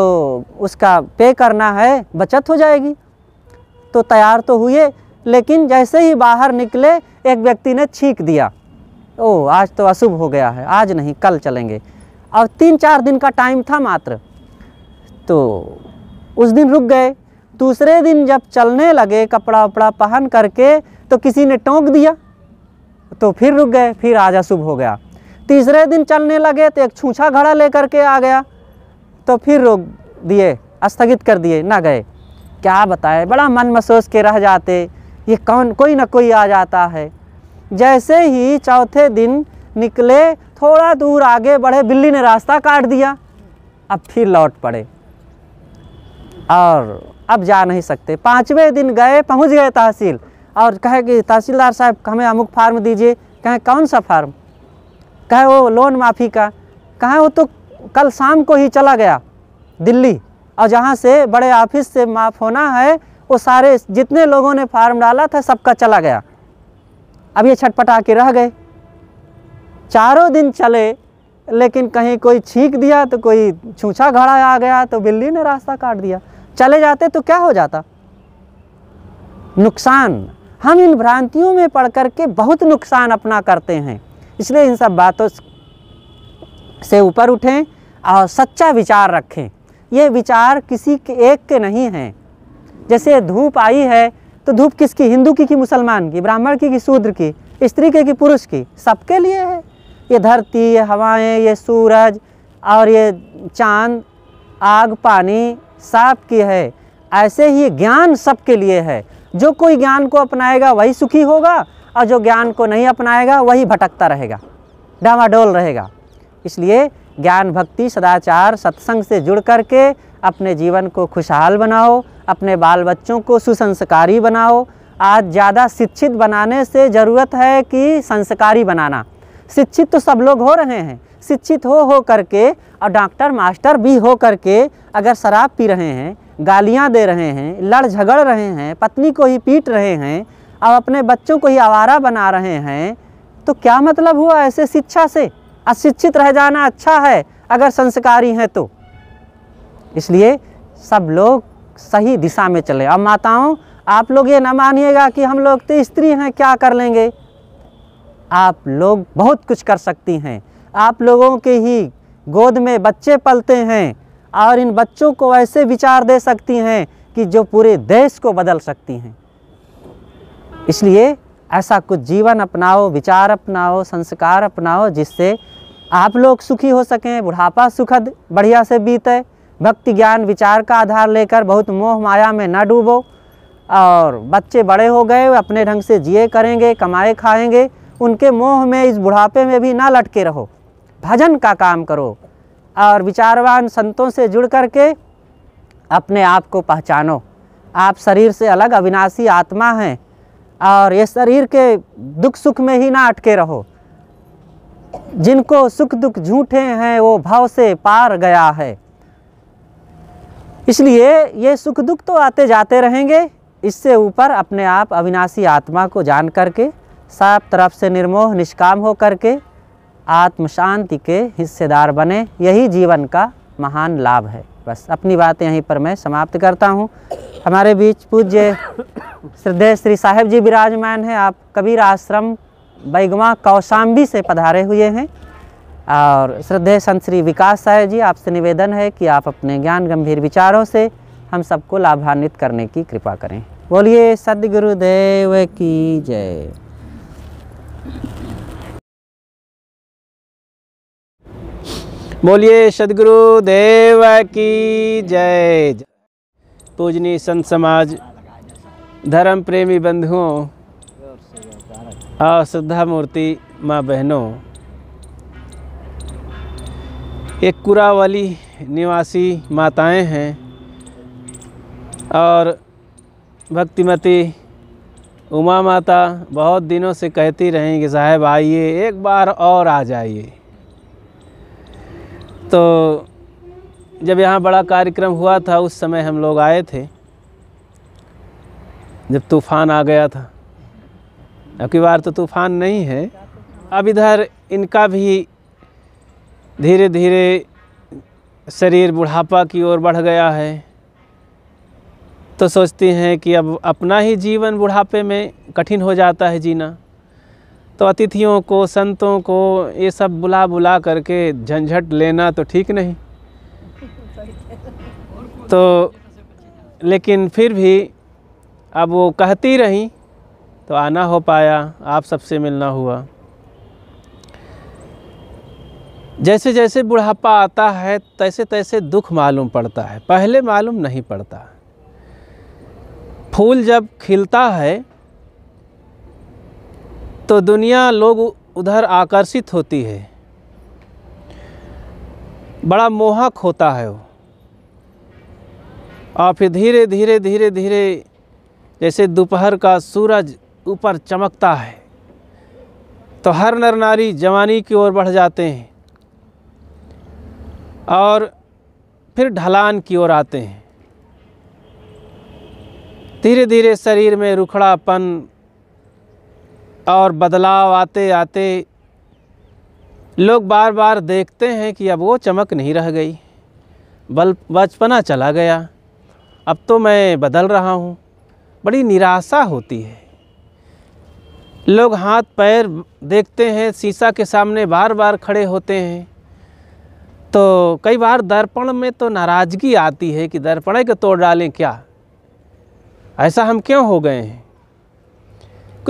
उसका पे करना है बचत हो जाएगी तो तैयार तो हुए लेकिन जैसे ही बाहर निकले एक व्यक्ति ने छींक दिया ओ आज तो अशुभ हो गया है आज नहीं कल चलेंगे अब तीन चार दिन का टाइम था मात्र तो उस दिन रुक गए दूसरे दिन जब चलने लगे कपड़ा उपड़ा पहन करके तो किसी ने टोंक दिया तो फिर रुक गए फिर आज अशुभ हो गया तीसरे दिन चलने लगे तो एक छूछा घड़ा लेकर के आ गया तो फिर रोक दिए स्थगित कर दिए ना गए क्या बताए बड़ा मन महसूस के रह जाते ये कौन कोई ना कोई आ जाता है जैसे ही चौथे दिन निकले थोड़ा दूर आगे बढ़े बिल्ली ने रास्ता काट दिया अब फिर लौट पड़े और अब जा नहीं सकते पाँचवें दिन गए पहुंच गए तहसील और कहे कि तहसीलदार साहब हमें अमुक फार्म दीजिए कहें कौन सा फार्म कहे वो लोन माफ़ी का कहें वो तो कल शाम को ही चला गया दिल्ली और जहाँ से बड़े ऑफिस से माफ़ होना है वो सारे जितने लोगों ने फार्म डाला था सबका चला गया अब ये छटपटा के रह गए चारों दिन चले लेकिन कहीं कोई छींक दिया तो कोई छूछा घड़ा आ गया तो बिल्ली ने रास्ता काट दिया चले जाते तो क्या हो जाता नुकसान हम इन भ्रांतियों में पढ़ कर के बहुत नुकसान अपना करते हैं इसलिए इन सब बातों से ऊपर उठें और सच्चा विचार रखें ये विचार किसी के एक के नहीं हैं जैसे धूप आई है तो धूप किसकी हिंदू की कि मुसलमान की ब्राह्मण की कि शूद्र की स्त्री की कि पुरुष की सबके लिए है ये धरती ये हवाएं ये सूरज और ये चांद आग पानी सब की है ऐसे ही ज्ञान सबके लिए है जो कोई ज्ञान को अपनाएगा वही सुखी होगा और जो ज्ञान को नहीं अपनाएगा वही भटकता रहेगा डावाडोल रहेगा इसलिए ज्ञान भक्ति सदाचार सत्संग से जुड़ करके अपने जीवन को खुशहाल बनाओ अपने बाल बच्चों को सुसंस्कारी बनाओ आज ज़्यादा शिक्षित बनाने से ज़रूरत है कि संस्कारी बनाना शिक्षित तो सब लोग हो रहे हैं शिक्षित हो हो करके और डॉक्टर मास्टर भी हो करके अगर शराब पी रहे हैं गालियाँ दे रहे हैं लड़ झगड़ रहे हैं पत्नी को ही पीट रहे हैं और अपने बच्चों को ही आवारा बना रहे हैं तो क्या मतलब हुआ ऐसे शिक्षा से अशिक्षित रह जाना अच्छा है अगर संस्कारी हैं तो इसलिए सब लोग सही दिशा में चले अब माताओं आप लोग ये ना मानिएगा कि हम लोग तो स्त्री हैं क्या कर लेंगे आप लोग बहुत कुछ कर सकती हैं आप लोगों के ही गोद में बच्चे पलते हैं और इन बच्चों को ऐसे विचार दे सकती हैं कि जो पूरे देश को बदल सकती हैं इसलिए ऐसा कुछ जीवन अपनाओ विचार अपनाओ संस्कार अपनाओ जिससे आप लोग सुखी हो सकें बुढ़ापा सुखद बढ़िया से बीते भक्ति ज्ञान विचार का आधार लेकर बहुत मोह माया में ना डूबो और बच्चे बड़े हो गए अपने ढंग से जिए करेंगे कमाए खाएंगे उनके मोह में इस बुढ़ापे में भी ना लटके रहो भजन का काम करो और विचारवान संतों से जुड़ करके अपने आप को पहचानो आप शरीर से अलग अविनाशी आत्मा हैं और ये शरीर के दुख सुख में ही ना अटके रहो जिनको सुख दुख झूठे हैं वो भाव से पार गया है इसलिए ये सुख दुख तो आते जाते रहेंगे इससे ऊपर अपने आप अविनाशी आत्मा को जान करके सब तरफ से निर्मोह निष्काम हो करके आत्म शांति के हिस्सेदार बने यही जीवन का महान लाभ है बस अपनी बात यहीं पर मैं समाप्त करता हूँ हमारे बीच पूज्य श्रद्धेय श्री साहेब जी विराजमान हैं आप कबीर आश्रम बैगवा कौशाम्बी से पधारे हुए हैं और श्रद्धेय संत श्री विकास साय जी आपसे निवेदन है कि आप अपने ज्ञान गंभीर विचारों से हम सबको लाभान्वित करने की कृपा करें बोलिए सदगुरुदेव की जय बोलिए सदगुरु देव की जय पूजनी संत समाज धर्म प्रेमी बंधुओं असुद्धा मूर्ति माँ बहनों एक कुरावली निवासी माताएं हैं और भक्तिमती उमा माता बहुत दिनों से कहती रहें कि साहब आइए एक बार और आ जाइए तो जब यहाँ बड़ा कार्यक्रम हुआ था उस समय हम लोग आए थे जब तूफान आ गया था अब की बार तो तूफान नहीं है अब इधर इनका भी धीरे धीरे शरीर बुढ़ापा की ओर बढ़ गया है तो सोचती हैं कि अब अपना ही जीवन बुढ़ापे में कठिन हो जाता है जीना तो अतिथियों को संतों को ये सब बुला बुला करके झंझट लेना तो ठीक नहीं तो लेकिन फिर भी अब वो कहती रहीं तो आना हो पाया आप सबसे मिलना हुआ जैसे जैसे बुढ़ापा आता है तैसे तैसे दुख मालूम पड़ता है पहले मालूम नहीं पड़ता फूल जब खिलता है तो दुनिया लोग उधर आकर्षित होती है बड़ा मोहक होता है वो और फिर धीरे धीरे धीरे धीरे जैसे दोपहर का सूरज ऊपर चमकता है तो हर नर नारी जवानी की ओर बढ़ जाते हैं और फिर ढलान की ओर आते हैं धीरे धीरे शरीर में रुखड़ापन और बदलाव आते आते लोग बार बार देखते हैं कि अब वो चमक नहीं रह गई बल बचपना चला गया अब तो मैं बदल रहा हूँ बड़ी निराशा होती है लोग हाथ पैर देखते हैं शीशा के सामने बार बार खड़े होते हैं तो कई बार दर्पण में तो नाराज़गी आती है कि दर्पण को तोड़ डालें क्या ऐसा हम क्यों हो गए हैं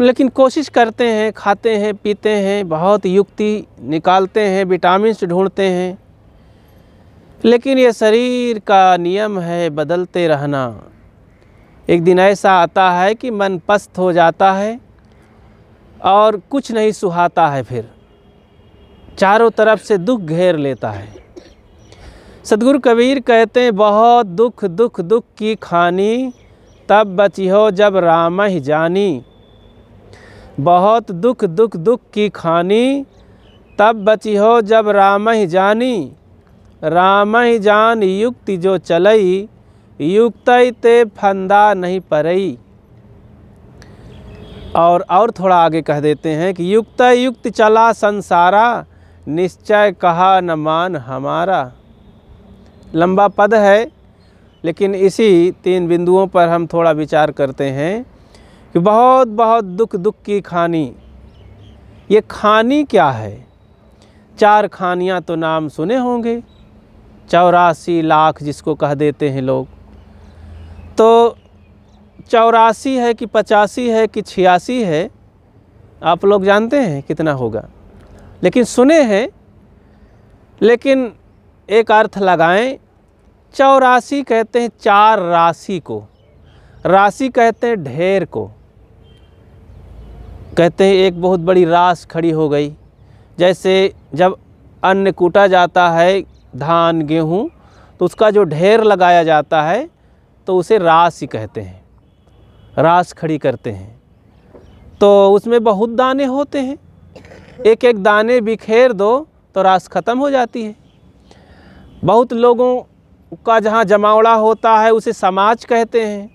लेकिन कोशिश करते हैं खाते हैं पीते हैं बहुत युक्ति निकालते हैं विटामिन ढूंढते हैं लेकिन ये शरीर का नियम है बदलते रहना एक दिन ऐसा आता है कि मन पस्त हो जाता है और कुछ नहीं सुहाता है फिर चारों तरफ से दुख घेर लेता है सदगुरु कबीर कहते हैं बहुत दुख दुख दुख की खानी तब बची हो जब राम ही जानी बहुत दुख दुख दुख की खानी तब बची हो जब राम ही जानी राम ही जान युक्ति जो चलई युक्त ते फंदा नहीं पड़ी और और थोड़ा आगे कह देते हैं कि युक्त युक्त चला संसारा निश्चय कहा न मान हमारा लंबा पद है लेकिन इसी तीन बिंदुओं पर हम थोड़ा विचार करते हैं कि बहुत बहुत दुख दुख की खानी ये खानी क्या है चार खानियां तो नाम सुने होंगे चौरासी लाख जिसको कह देते हैं लोग तो चौरासी है कि पचासी है कि छियासी है आप लोग जानते हैं कितना होगा लेकिन सुने हैं लेकिन एक अर्थ लगाएं चौरासी कहते हैं चार राशि को राशि कहते हैं ढेर को कहते हैं एक बहुत बड़ी रास खड़ी हो गई जैसे जब अन्न कूटा जाता है धान गेहूँ तो उसका जो ढेर लगाया जाता है तो उसे राशि कहते हैं रास खड़ी करते हैं तो उसमें बहुत दाने होते हैं एक एक दाने बिखेर दो तो रास ख़त्म हो जाती है बहुत लोगों का जहाँ जमावड़ा होता है उसे समाज कहते हैं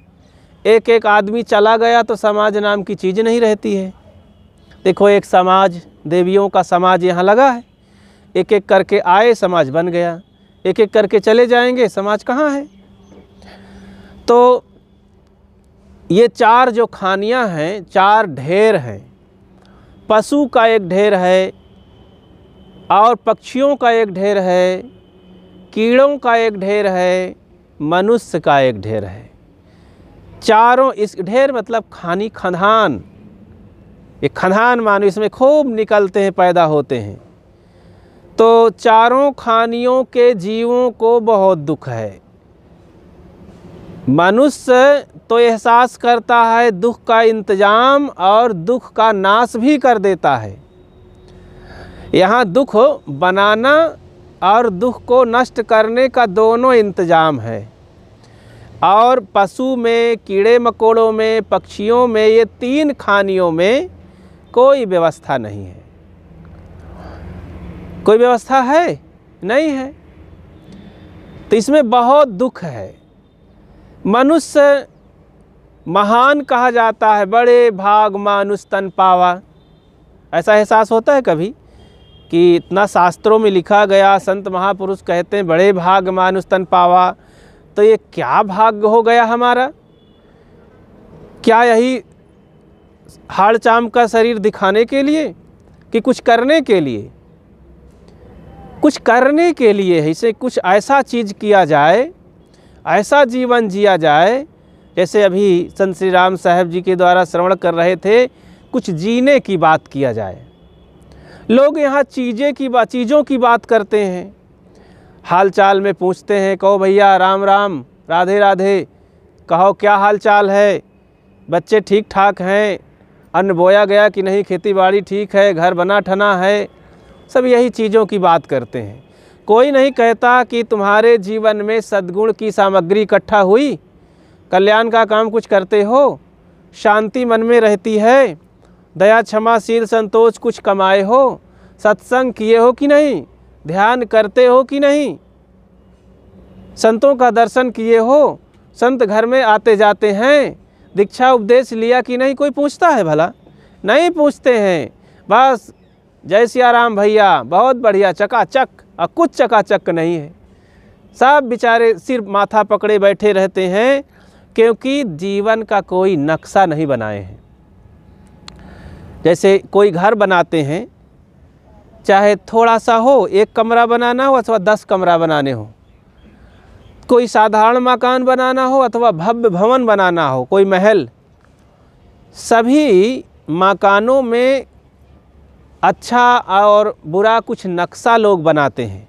एक एक आदमी चला गया तो समाज नाम की चीज़ नहीं रहती है देखो एक समाज देवियों का समाज यहाँ लगा है एक एक करके आए समाज बन गया एक एक करके चले जाएंगे समाज कहाँ है तो ये चार जो खानियां हैं चार ढेर हैं पशु का एक ढेर है और पक्षियों का एक ढेर है कीड़ों का एक ढेर है मनुष्य का एक ढेर है चारों इस ढेर मतलब खानी खनहान ये खनहान मानो इसमें खूब निकलते हैं पैदा होते हैं तो चारों खानियों के जीवों को बहुत दुख है मनुष्य तो एहसास करता है दुख का इंतजाम और दुख का नाश भी कर देता है यहाँ दुख बनाना और दुख को नष्ट करने का दोनों इंतजाम है और पशु में कीड़े मकोड़ों में पक्षियों में ये तीन खानियों में कोई व्यवस्था नहीं है कोई व्यवस्था है नहीं है तो इसमें बहुत दुख है मनुष्य महान कहा जाता है बड़े भाग मानुष तन पावा ऐसा एहसास होता है कभी कि इतना शास्त्रों में लिखा गया संत महापुरुष कहते हैं बड़े भाग मानुष तन पावा तो ये क्या भाग्य हो गया हमारा क्या यही हाड़ चाम का शरीर दिखाने के लिए कि कुछ करने के लिए कुछ करने के लिए इसे कुछ ऐसा चीज़ किया जाए ऐसा जीवन जिया जाए जैसे अभी संत श्री राम साहब जी के द्वारा श्रवण कर रहे थे कुछ जीने की बात किया जाए लोग यहाँ चीज़ें की बात चीज़ों की बात करते हैं हाल चाल में पूछते हैं कहो भैया राम राम राधे राधे कहो क्या हाल चाल है बच्चे ठीक ठाक हैं अन्न बोया गया कि नहीं खेती बाड़ी ठीक है घर बना ठना है सब यही चीज़ों की बात करते हैं कोई नहीं कहता कि तुम्हारे जीवन में सद्गुण की सामग्री इकट्ठा हुई कल्याण का काम कुछ करते हो शांति मन में रहती है दया क्षमाशील संतोष कुछ कमाए हो सत्संग किए हो कि नहीं ध्यान करते हो कि नहीं संतों का दर्शन किए हो संत घर में आते जाते हैं दीक्षा उपदेश लिया कि नहीं कोई पूछता है भला नहीं पूछते हैं बस जय सिया राम भैया बहुत बढ़िया चकाचक और कुछ चकाचक नहीं है सब बेचारे सिर्फ माथा पकड़े बैठे रहते हैं क्योंकि जीवन का कोई नक्शा नहीं बनाए हैं जैसे कोई घर बनाते हैं चाहे थोड़ा सा हो एक कमरा बनाना हो अथवा दस कमरा बनाने हो कोई साधारण मकान बनाना हो अथवा भव्य भवन बनाना हो कोई महल सभी मकानों में अच्छा और बुरा कुछ नक्शा लोग बनाते हैं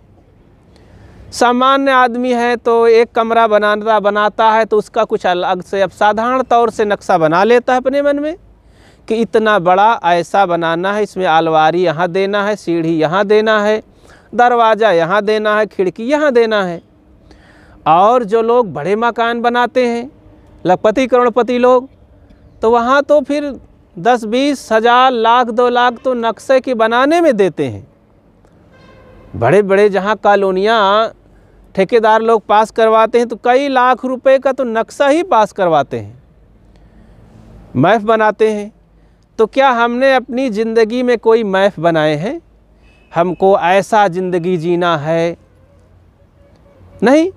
सामान्य आदमी है तो एक कमरा बनाता बनाता है तो उसका कुछ अलग से अब साधारण तौर से नक्शा बना लेता है अपने मन में कि इतना बड़ा ऐसा बनाना है इसमें आलवारी यहाँ देना है सीढ़ी यहाँ देना है दरवाज़ा यहाँ देना है खिड़की यहाँ देना है और जो लोग बड़े मकान बनाते हैं लखपति करोड़पति लोग तो वहाँ तो फिर दस बीस हज़ार लाख दो लाख तो नक्शे की बनाने में देते हैं बड़े बड़े जहाँ कॉलोनियाँ ठेकेदार लोग पास करवाते हैं तो कई लाख रुपए का तो नक्शा ही पास करवाते हैं मैफ बनाते हैं तो क्या हमने अपनी ज़िंदगी में कोई मैफ बनाए हैं हमको ऐसा ज़िंदगी जीना है नहीं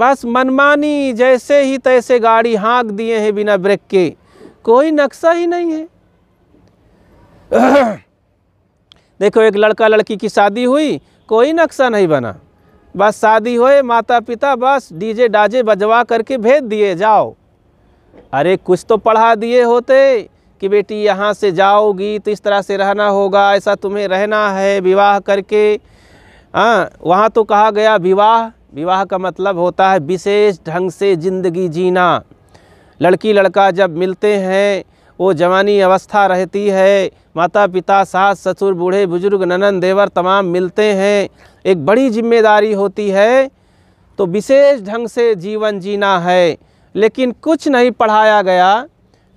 बस मनमानी जैसे ही तैसे गाड़ी हाँक दिए हैं बिना ब्रेक के कोई नक्शा ही नहीं है देखो एक लड़का लड़की की शादी हुई कोई नक्शा नहीं बना बस शादी होए माता पिता बस डीजे डाजे बजवा करके भेज दिए जाओ अरे कुछ तो पढ़ा दिए होते कि बेटी यहाँ से जाओगी तो इस तरह से रहना होगा ऐसा तुम्हें रहना है विवाह करके हाँ वहाँ तो कहा गया विवाह विवाह का मतलब होता है विशेष ढंग से ज़िंदगी जीना लड़की लड़का जब मिलते हैं वो जवानी अवस्था रहती है माता पिता सास ससुर बूढ़े बुजुर्ग ननन देवर तमाम मिलते हैं एक बड़ी जिम्मेदारी होती है तो विशेष ढंग से जीवन जीना है लेकिन कुछ नहीं पढ़ाया गया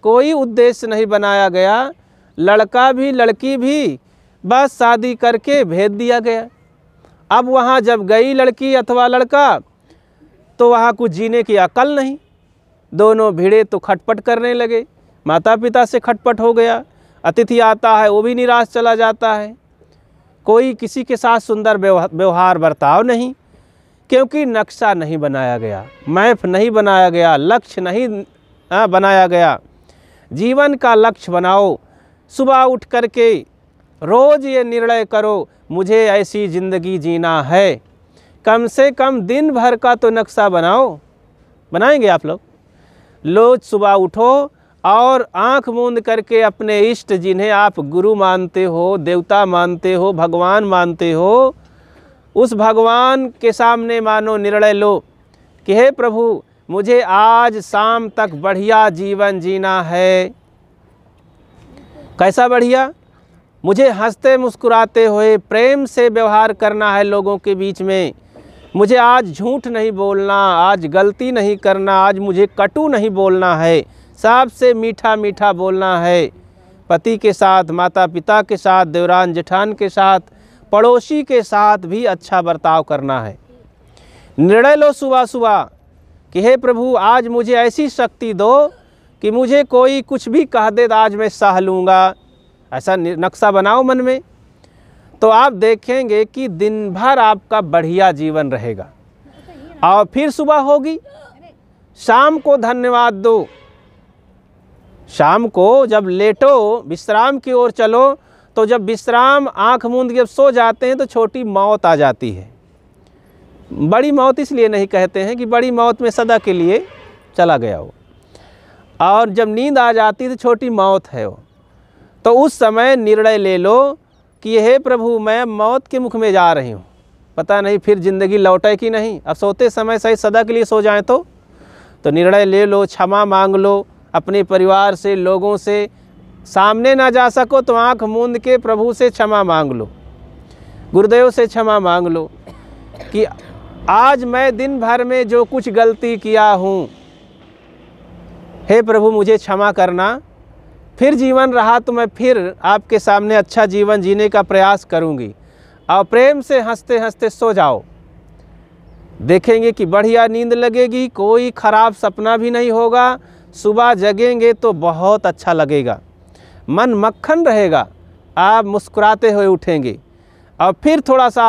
कोई उद्देश्य नहीं बनाया गया लड़का भी लड़की भी बस शादी करके भेज दिया गया अब वहाँ जब गई लड़की अथवा लड़का तो वहाँ कुछ जीने की अकल नहीं दोनों भिड़े तो खटपट करने लगे माता पिता से खटपट हो गया अतिथि आता है वो भी निराश चला जाता है कोई किसी के साथ सुंदर व्यवहार बर्ताव नहीं क्योंकि नक्शा नहीं बनाया गया मैप नहीं बनाया गया लक्ष्य नहीं आ, हाँ, बनाया गया जीवन का लक्ष्य बनाओ सुबह उठ कर के रोज़ ये निर्णय करो मुझे ऐसी ज़िंदगी जीना है कम से कम दिन भर का तो नक्शा बनाओ बनाएंगे आप लोग लो सुबह उठो और आंख मूंद करके अपने इष्ट जिन्हें आप गुरु मानते हो देवता मानते हो भगवान मानते हो उस भगवान के सामने मानो निर्णय लो कि हे प्रभु मुझे आज शाम तक बढ़िया जीवन जीना है कैसा बढ़िया मुझे हंसते मुस्कुराते हुए प्रेम से व्यवहार करना है लोगों के बीच में मुझे आज झूठ नहीं बोलना आज गलती नहीं करना आज मुझे कटु नहीं बोलना है से मीठा मीठा बोलना है पति के साथ माता पिता के साथ देवरान जेठान के साथ पड़ोसी के साथ भी अच्छा बर्ताव करना है निर्णय लो सुबह सुबह कि हे प्रभु आज मुझे ऐसी शक्ति दो कि मुझे कोई कुछ भी कह दे आज मैं सह लूँगा ऐसा नक्शा बनाओ मन में तो आप देखेंगे कि दिन भर आपका बढ़िया जीवन रहेगा और फिर सुबह होगी शाम को धन्यवाद दो शाम को जब लेटो विश्राम की ओर चलो तो जब विश्राम आंख मूंद के सो जाते हैं तो छोटी मौत आ जाती है बड़ी मौत इसलिए नहीं कहते हैं कि बड़ी मौत में सदा के लिए चला गया हो और जब नींद आ जाती है तो छोटी मौत है वो तो उस समय निर्णय ले लो कि हे प्रभु मैं मौत के मुख में जा रही हूँ पता नहीं फिर ज़िंदगी लौटे कि नहीं अब सोते समय सही सदा के लिए सो जाए तो तो निर्णय ले लो क्षमा मांग लो अपने परिवार से लोगों से सामने ना जा सको तो आंख मूंद के प्रभु से क्षमा मांग लो गुरुदेव से क्षमा मांग लो कि आज मैं दिन भर में जो कुछ गलती किया हूँ हे प्रभु मुझे क्षमा करना फिर जीवन रहा तो मैं फिर आपके सामने अच्छा जीवन जीने का प्रयास करूँगी और प्रेम से हंसते हंसते सो जाओ देखेंगे कि बढ़िया नींद लगेगी कोई ख़राब सपना भी नहीं होगा सुबह जगेंगे तो बहुत अच्छा लगेगा मन मक्खन रहेगा आप मुस्कुराते हुए उठेंगे और फिर थोड़ा सा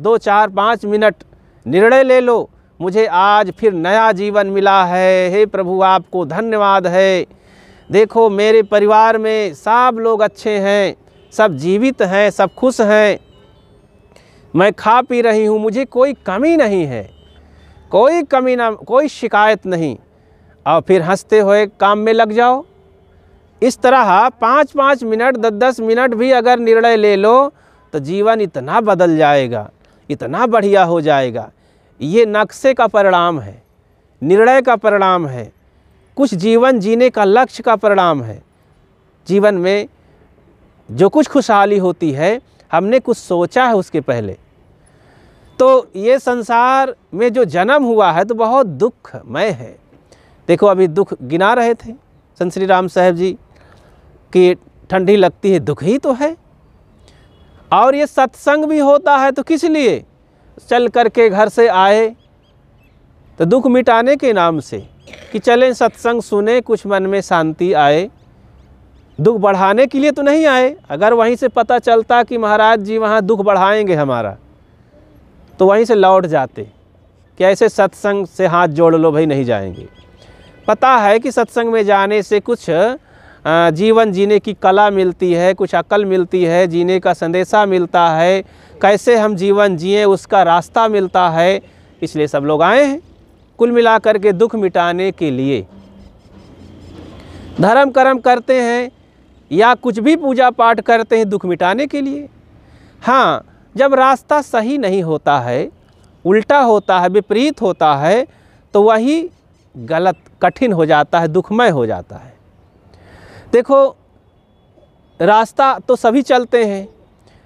दो चार पाँच मिनट निर्णय ले लो मुझे आज फिर नया जीवन मिला है हे प्रभु आपको धन्यवाद है देखो मेरे परिवार में सब लोग अच्छे हैं सब जीवित हैं सब खुश हैं मैं खा पी रही हूँ मुझे कोई कमी नहीं है कोई कमी ना कोई शिकायत नहीं और फिर हंसते हुए काम में लग जाओ इस तरह पाँच पाँच मिनट दस दस मिनट भी अगर निर्णय ले लो तो जीवन इतना बदल जाएगा इतना बढ़िया हो जाएगा ये नक्शे का परिणाम है निर्णय का परिणाम है कुछ जीवन जीने का लक्ष्य का परिणाम है जीवन में जो कुछ खुशहाली होती है हमने कुछ सोचा है उसके पहले तो ये संसार में जो जन्म हुआ है तो बहुत दुखमय है देखो अभी दुख गिना रहे थे संत श्री राम साहब जी कि ठंडी लगती है दुख ही तो है और ये सत्संग भी होता है तो किस लिए चल करके घर से आए तो दुख मिटाने के नाम से कि चलें सत्संग सुने कुछ मन में शांति आए दुख बढ़ाने के लिए तो नहीं आए अगर वहीं से पता चलता कि महाराज जी वहाँ दुख बढ़ाएंगे हमारा तो वहीं से लौट जाते कि ऐसे सत्संग से हाथ जोड़ लो भाई नहीं जाएंगे पता है कि सत्संग में जाने से कुछ जीवन जीने की कला मिलती है कुछ अकल मिलती है जीने का संदेशा मिलता है कैसे हम जीवन जिए उसका रास्ता मिलता है इसलिए सब लोग आए हैं कुल मिलाकर के दुख मिटाने के लिए धर्म कर्म करते हैं या कुछ भी पूजा पाठ करते हैं दुख मिटाने के लिए हाँ जब रास्ता सही नहीं होता है उल्टा होता है विपरीत होता है तो वही गलत कठिन हो जाता है दुखमय हो जाता है देखो रास्ता तो सभी चलते हैं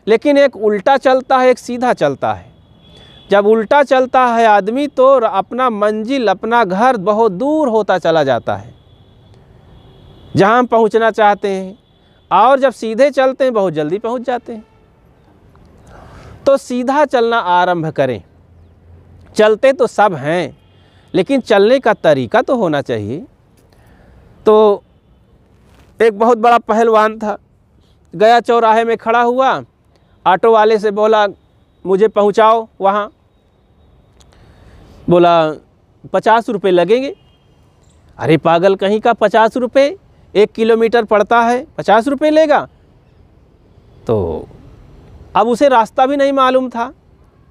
लेकिन एक उल्टा चलता है एक सीधा चलता है जब उल्टा चलता है आदमी तो अपना मंजिल अपना घर बहुत दूर होता चला जाता है जहाँ हम पहुँचना चाहते हैं और जब सीधे चलते हैं बहुत जल्दी पहुँच जाते हैं तो सीधा चलना आरंभ करें चलते तो सब हैं लेकिन चलने का तरीका तो होना चाहिए तो एक बहुत बड़ा पहलवान था गया चौराहे में खड़ा हुआ ऑटो वाले से बोला मुझे पहुंचाओ वहाँ बोला पचास रुपये लगेंगे अरे पागल कहीं का पचास रुपये एक किलोमीटर पड़ता है पचास रुपये लेगा तो अब उसे रास्ता भी नहीं मालूम था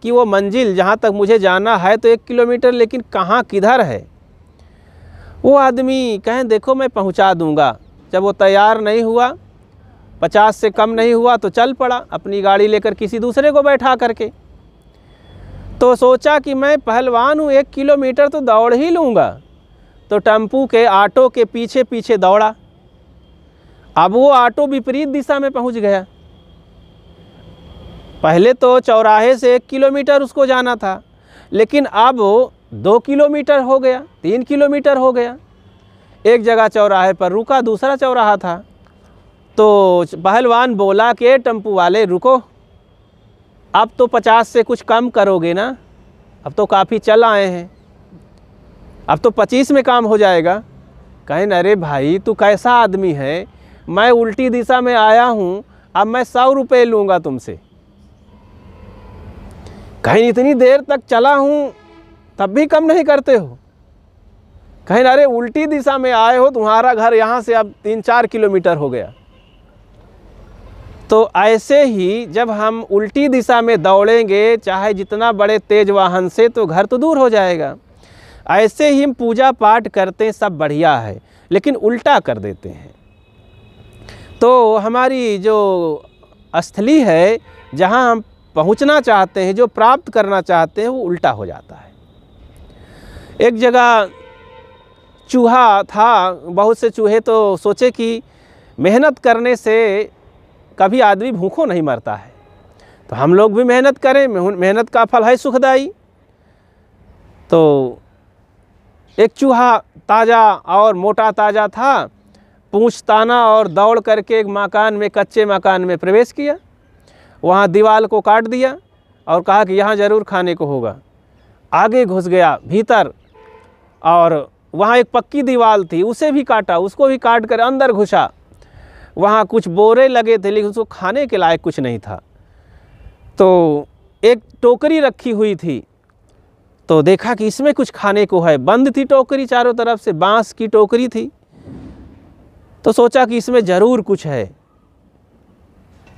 कि वो मंजिल जहाँ तक मुझे जाना है तो एक किलोमीटर लेकिन कहाँ किधर है वो आदमी कहें देखो मैं पहुँचा दूँगा जब वो तैयार नहीं हुआ पचास से कम नहीं हुआ तो चल पड़ा अपनी गाड़ी लेकर किसी दूसरे को बैठा करके तो सोचा कि मैं पहलवान हूँ एक किलोमीटर तो दौड़ ही लूँगा तो टेम्पू के ऑटो के पीछे पीछे दौड़ा अब वो ऑटो विपरीत दिशा में पहुँच गया पहले तो चौराहे से एक किलोमीटर उसको जाना था लेकिन अब दो किलोमीटर हो गया तीन किलोमीटर हो गया एक जगह चौराहे पर रुका दूसरा चौराहा था तो पहलवान बोला कि टेम्पू वाले रुको अब तो पचास से कुछ कम करोगे ना अब तो काफ़ी चल आए हैं अब तो पच्चीस में काम हो जाएगा कहें अरे भाई तू कैसा आदमी है मैं उल्टी दिशा में आया हूँ अब मैं सौ रुपये लूँगा तुमसे कहीं इतनी देर तक चला हूँ तब भी कम नहीं करते हो कहीं अरे उल्टी दिशा में आए हो तुम्हारा घर यहाँ से अब तीन चार किलोमीटर हो गया तो ऐसे ही जब हम उल्टी दिशा में दौड़ेंगे चाहे जितना बड़े तेज वाहन से तो घर तो दूर हो जाएगा ऐसे ही हम पूजा पाठ करते हैं सब बढ़िया है लेकिन उल्टा कर देते हैं तो हमारी जो स्थली है जहाँ हम पहुँचना चाहते हैं जो प्राप्त करना चाहते हैं वो उल्टा हो जाता है एक जगह चूहा था बहुत से चूहे तो सोचे कि मेहनत करने से कभी आदमी भूखों नहीं मरता है तो हम लोग भी मेहनत करें मेहनत का फल है सुखदाई तो एक चूहा ताज़ा और मोटा ताज़ा था पूछ ताना और दौड़ करके एक मकान में कच्चे मकान में प्रवेश किया वहाँ दीवार को काट दिया और कहा कि यहाँ ज़रूर खाने को होगा आगे घुस गया भीतर और वहाँ एक पक्की दीवार थी उसे भी काटा उसको भी काट कर अंदर घुसा वहाँ कुछ बोरे लगे थे लेकिन उसको खाने के लायक कुछ नहीं था तो एक टोकरी रखी हुई थी तो देखा कि इसमें कुछ खाने को है बंद थी टोकरी चारों तरफ से बांस की टोकरी थी तो सोचा कि इसमें ज़रूर कुछ है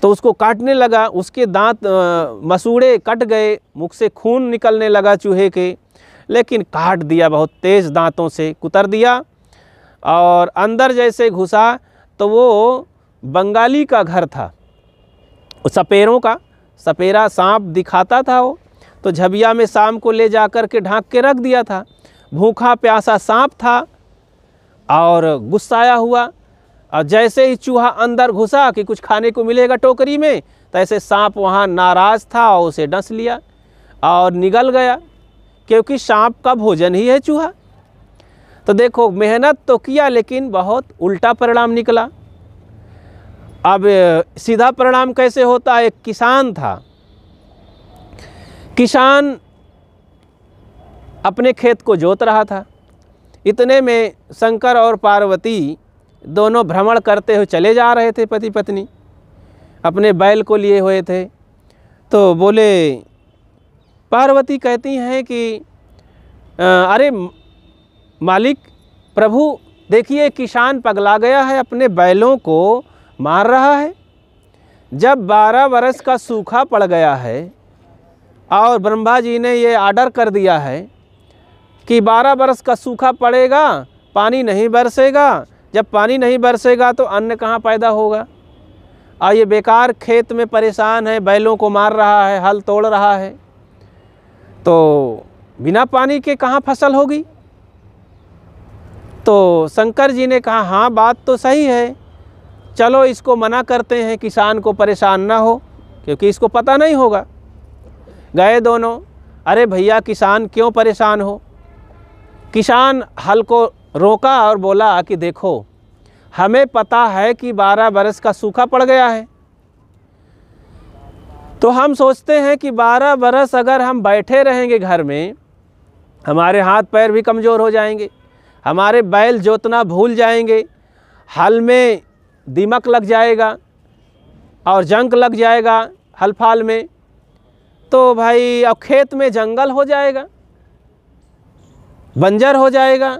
तो उसको काटने लगा उसके दांत मसूड़े कट गए मुख से खून निकलने लगा चूहे के लेकिन काट दिया बहुत तेज़ दांतों से कुतर दिया और अंदर जैसे घुसा तो वो बंगाली का घर था सपेरों का सपेरा सांप दिखाता था वो तो झबिया में सांप को ले जा कर के ढाँक के रख दिया था भूखा प्यासा सांप था और गुस्साया हुआ और जैसे ही चूहा अंदर घुसा कि कुछ खाने को मिलेगा टोकरी में तैसे तो सांप वहाँ नाराज़ था और उसे डस लिया और निगल गया क्योंकि सांप का भोजन ही है चूहा तो देखो मेहनत तो किया लेकिन बहुत उल्टा परिणाम निकला अब सीधा परिणाम कैसे होता एक किसान था किसान अपने खेत को जोत रहा था इतने में शंकर और पार्वती दोनों भ्रमण करते हुए चले जा रहे थे पति पत्नी अपने बैल को लिए हुए थे तो बोले पार्वती कहती हैं कि अरे मालिक प्रभु देखिए किसान पगला गया है अपने बैलों को मार रहा है जब बारह बरस का सूखा पड़ गया है और ब्रह्मा जी ने ये आर्डर कर दिया है कि बारह बरस का सूखा पड़ेगा पानी नहीं बरसेगा जब पानी नहीं बरसेगा तो अन्न कहाँ पैदा होगा और ये बेकार खेत में परेशान है बैलों को मार रहा है हल तोड़ रहा है तो बिना पानी के कहाँ फसल होगी तो शंकर जी ने कहा हाँ बात तो सही है चलो इसको मना करते हैं किसान को परेशान ना हो क्योंकि इसको पता नहीं होगा गए दोनों अरे भैया किसान क्यों परेशान हो किसान हल को रोका और बोला कि देखो हमें पता है कि 12 बरस का सूखा पड़ गया है तो हम सोचते हैं कि 12 बरस अगर हम बैठे रहेंगे घर में हमारे हाथ पैर भी कमज़ोर हो जाएंगे हमारे बैल जोतना भूल जाएंगे हल में दीमक लग जाएगा और जंक लग जाएगा हल फाल में तो भाई अब खेत में जंगल हो जाएगा बंजर हो जाएगा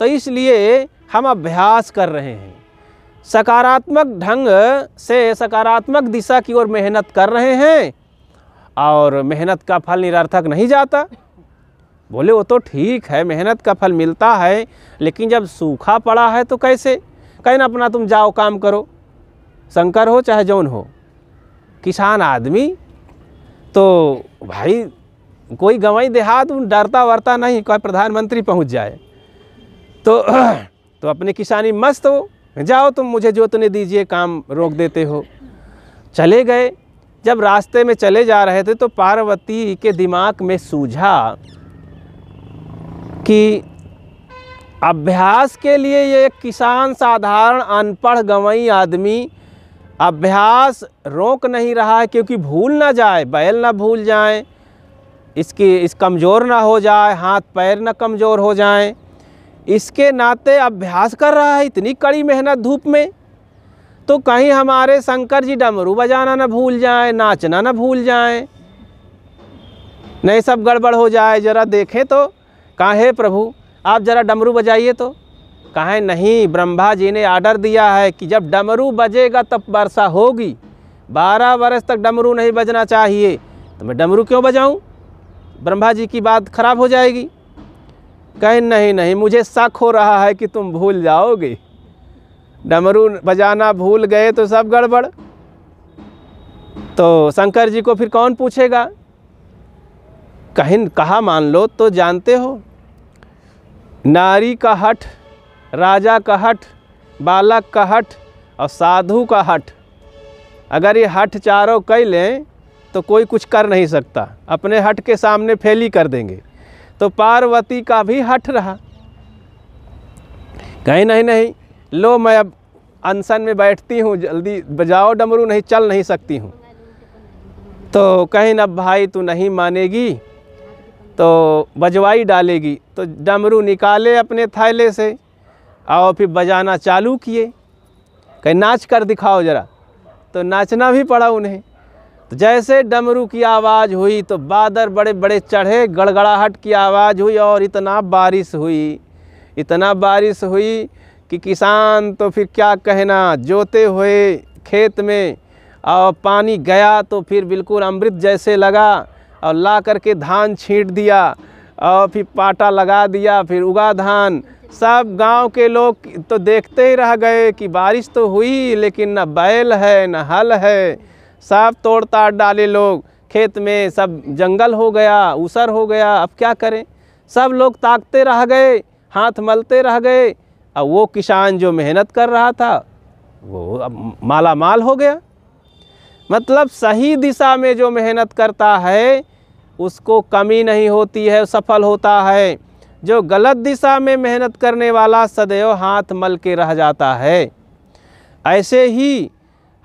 तो इसलिए हम अभ्यास कर रहे हैं सकारात्मक ढंग से सकारात्मक दिशा की ओर मेहनत कर रहे हैं और मेहनत का फल निरर्थक नहीं जाता बोले वो तो ठीक है मेहनत का फल मिलता है लेकिन जब सूखा पड़ा है तो कैसे कहीं ना अपना तुम जाओ काम करो शंकर हो चाहे जौन हो किसान आदमी तो भाई कोई गवाई देहात डरता वरता नहीं कोई प्रधानमंत्री पहुंच जाए तो तो अपने किसानी मस्त हो जाओ तुम मुझे जोतने दीजिए काम रोक देते हो चले गए जब रास्ते में चले जा रहे थे तो पार्वती के दिमाग में सूझा कि अभ्यास के लिए ये किसान साधारण अनपढ़ गंवई आदमी अभ्यास रोक नहीं रहा है क्योंकि भूल ना जाए बैल ना भूल जाए इसकी इस कमज़ोर ना हो जाए हाथ पैर ना कमज़ोर हो जाए इसके नाते अभ्यास कर रहा है इतनी कड़ी मेहनत धूप में तो कहीं हमारे शंकर जी डमरू बजाना ना भूल जाए नाचना ना भूल जाए नहीं सब गड़बड़ हो जाए ज़रा देखें तो कहाँ है प्रभु आप जरा डमरू बजाइए तो कहें नहीं ब्रह्मा जी ने आर्डर दिया है कि जब डमरू बजेगा तब वर्षा होगी बारह बरस तक डमरू नहीं बजना चाहिए तो मैं डमरू क्यों बजाऊं? ब्रह्मा जी की बात खराब हो जाएगी कहें नहीं नहीं मुझे शक हो रहा है कि तुम भूल जाओगे डमरू बजाना भूल गए तो सब गड़बड़ तो शंकर जी को फिर कौन पूछेगा कहीं कहा मान लो तो जानते हो नारी का हट राजा का हट बालक का हट और साधु का हट अगर ये हट चारों कह लें तो कोई कुछ कर नहीं सकता अपने हट के सामने फैली कर देंगे तो पार्वती का भी हट रहा कहीं नहीं नहीं लो मैं अब अनशन में बैठती हूँ जल्दी बजाओ डमरू नहीं चल नहीं सकती हूँ तो कहीं अब भाई तू नहीं मानेगी तो बजवाई डालेगी तो डमरू निकाले अपने थैले से और फिर बजाना चालू किए कहीं नाच कर दिखाओ ज़रा तो नाचना भी पड़ा उन्हें तो जैसे डमरू की आवाज़ हुई तो बादल बड़े बड़े चढ़े गड़गड़ाहट की आवाज़ हुई और इतना बारिश हुई इतना बारिश हुई कि किसान तो फिर क्या कहना जोते हुए खेत में और पानी गया तो फिर बिल्कुल अमृत जैसे लगा और ला करके धान छींट दिया और फिर पाटा लगा दिया फिर उगा धान सब गांव के लोग तो देखते ही रह गए कि बारिश तो हुई लेकिन न बैल है न हल है सब तोड़ ताड़ डाले लोग खेत में सब जंगल हो गया ऊसर हो गया अब क्या करें सब लोग ताकते रह गए हाथ मलते रह गए और वो किसान जो मेहनत कर रहा था वो अब माला माल हो गया मतलब सही दिशा में जो मेहनत करता है उसको कमी नहीं होती है सफल होता है जो गलत दिशा में मेहनत करने वाला सदैव हाथ मल के रह जाता है ऐसे ही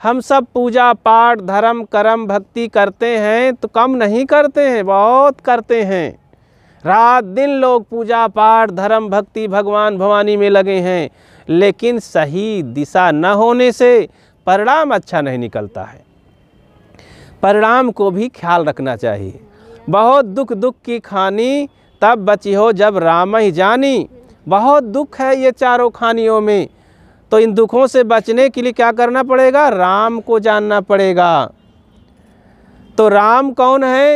हम सब पूजा पाठ धर्म कर्म भक्ति करते हैं तो कम नहीं करते हैं बहुत करते हैं रात दिन लोग पूजा पाठ धर्म भक्ति भगवान भवानी में लगे हैं लेकिन सही दिशा न होने से परिणाम अच्छा नहीं निकलता है परिणाम को भी ख्याल रखना चाहिए बहुत दुख दुख की खानी तब बची हो जब राम ही जानी बहुत दुख है ये चारों खानियों में तो इन दुखों से बचने के लिए क्या करना पड़ेगा राम को जानना पड़ेगा तो राम कौन है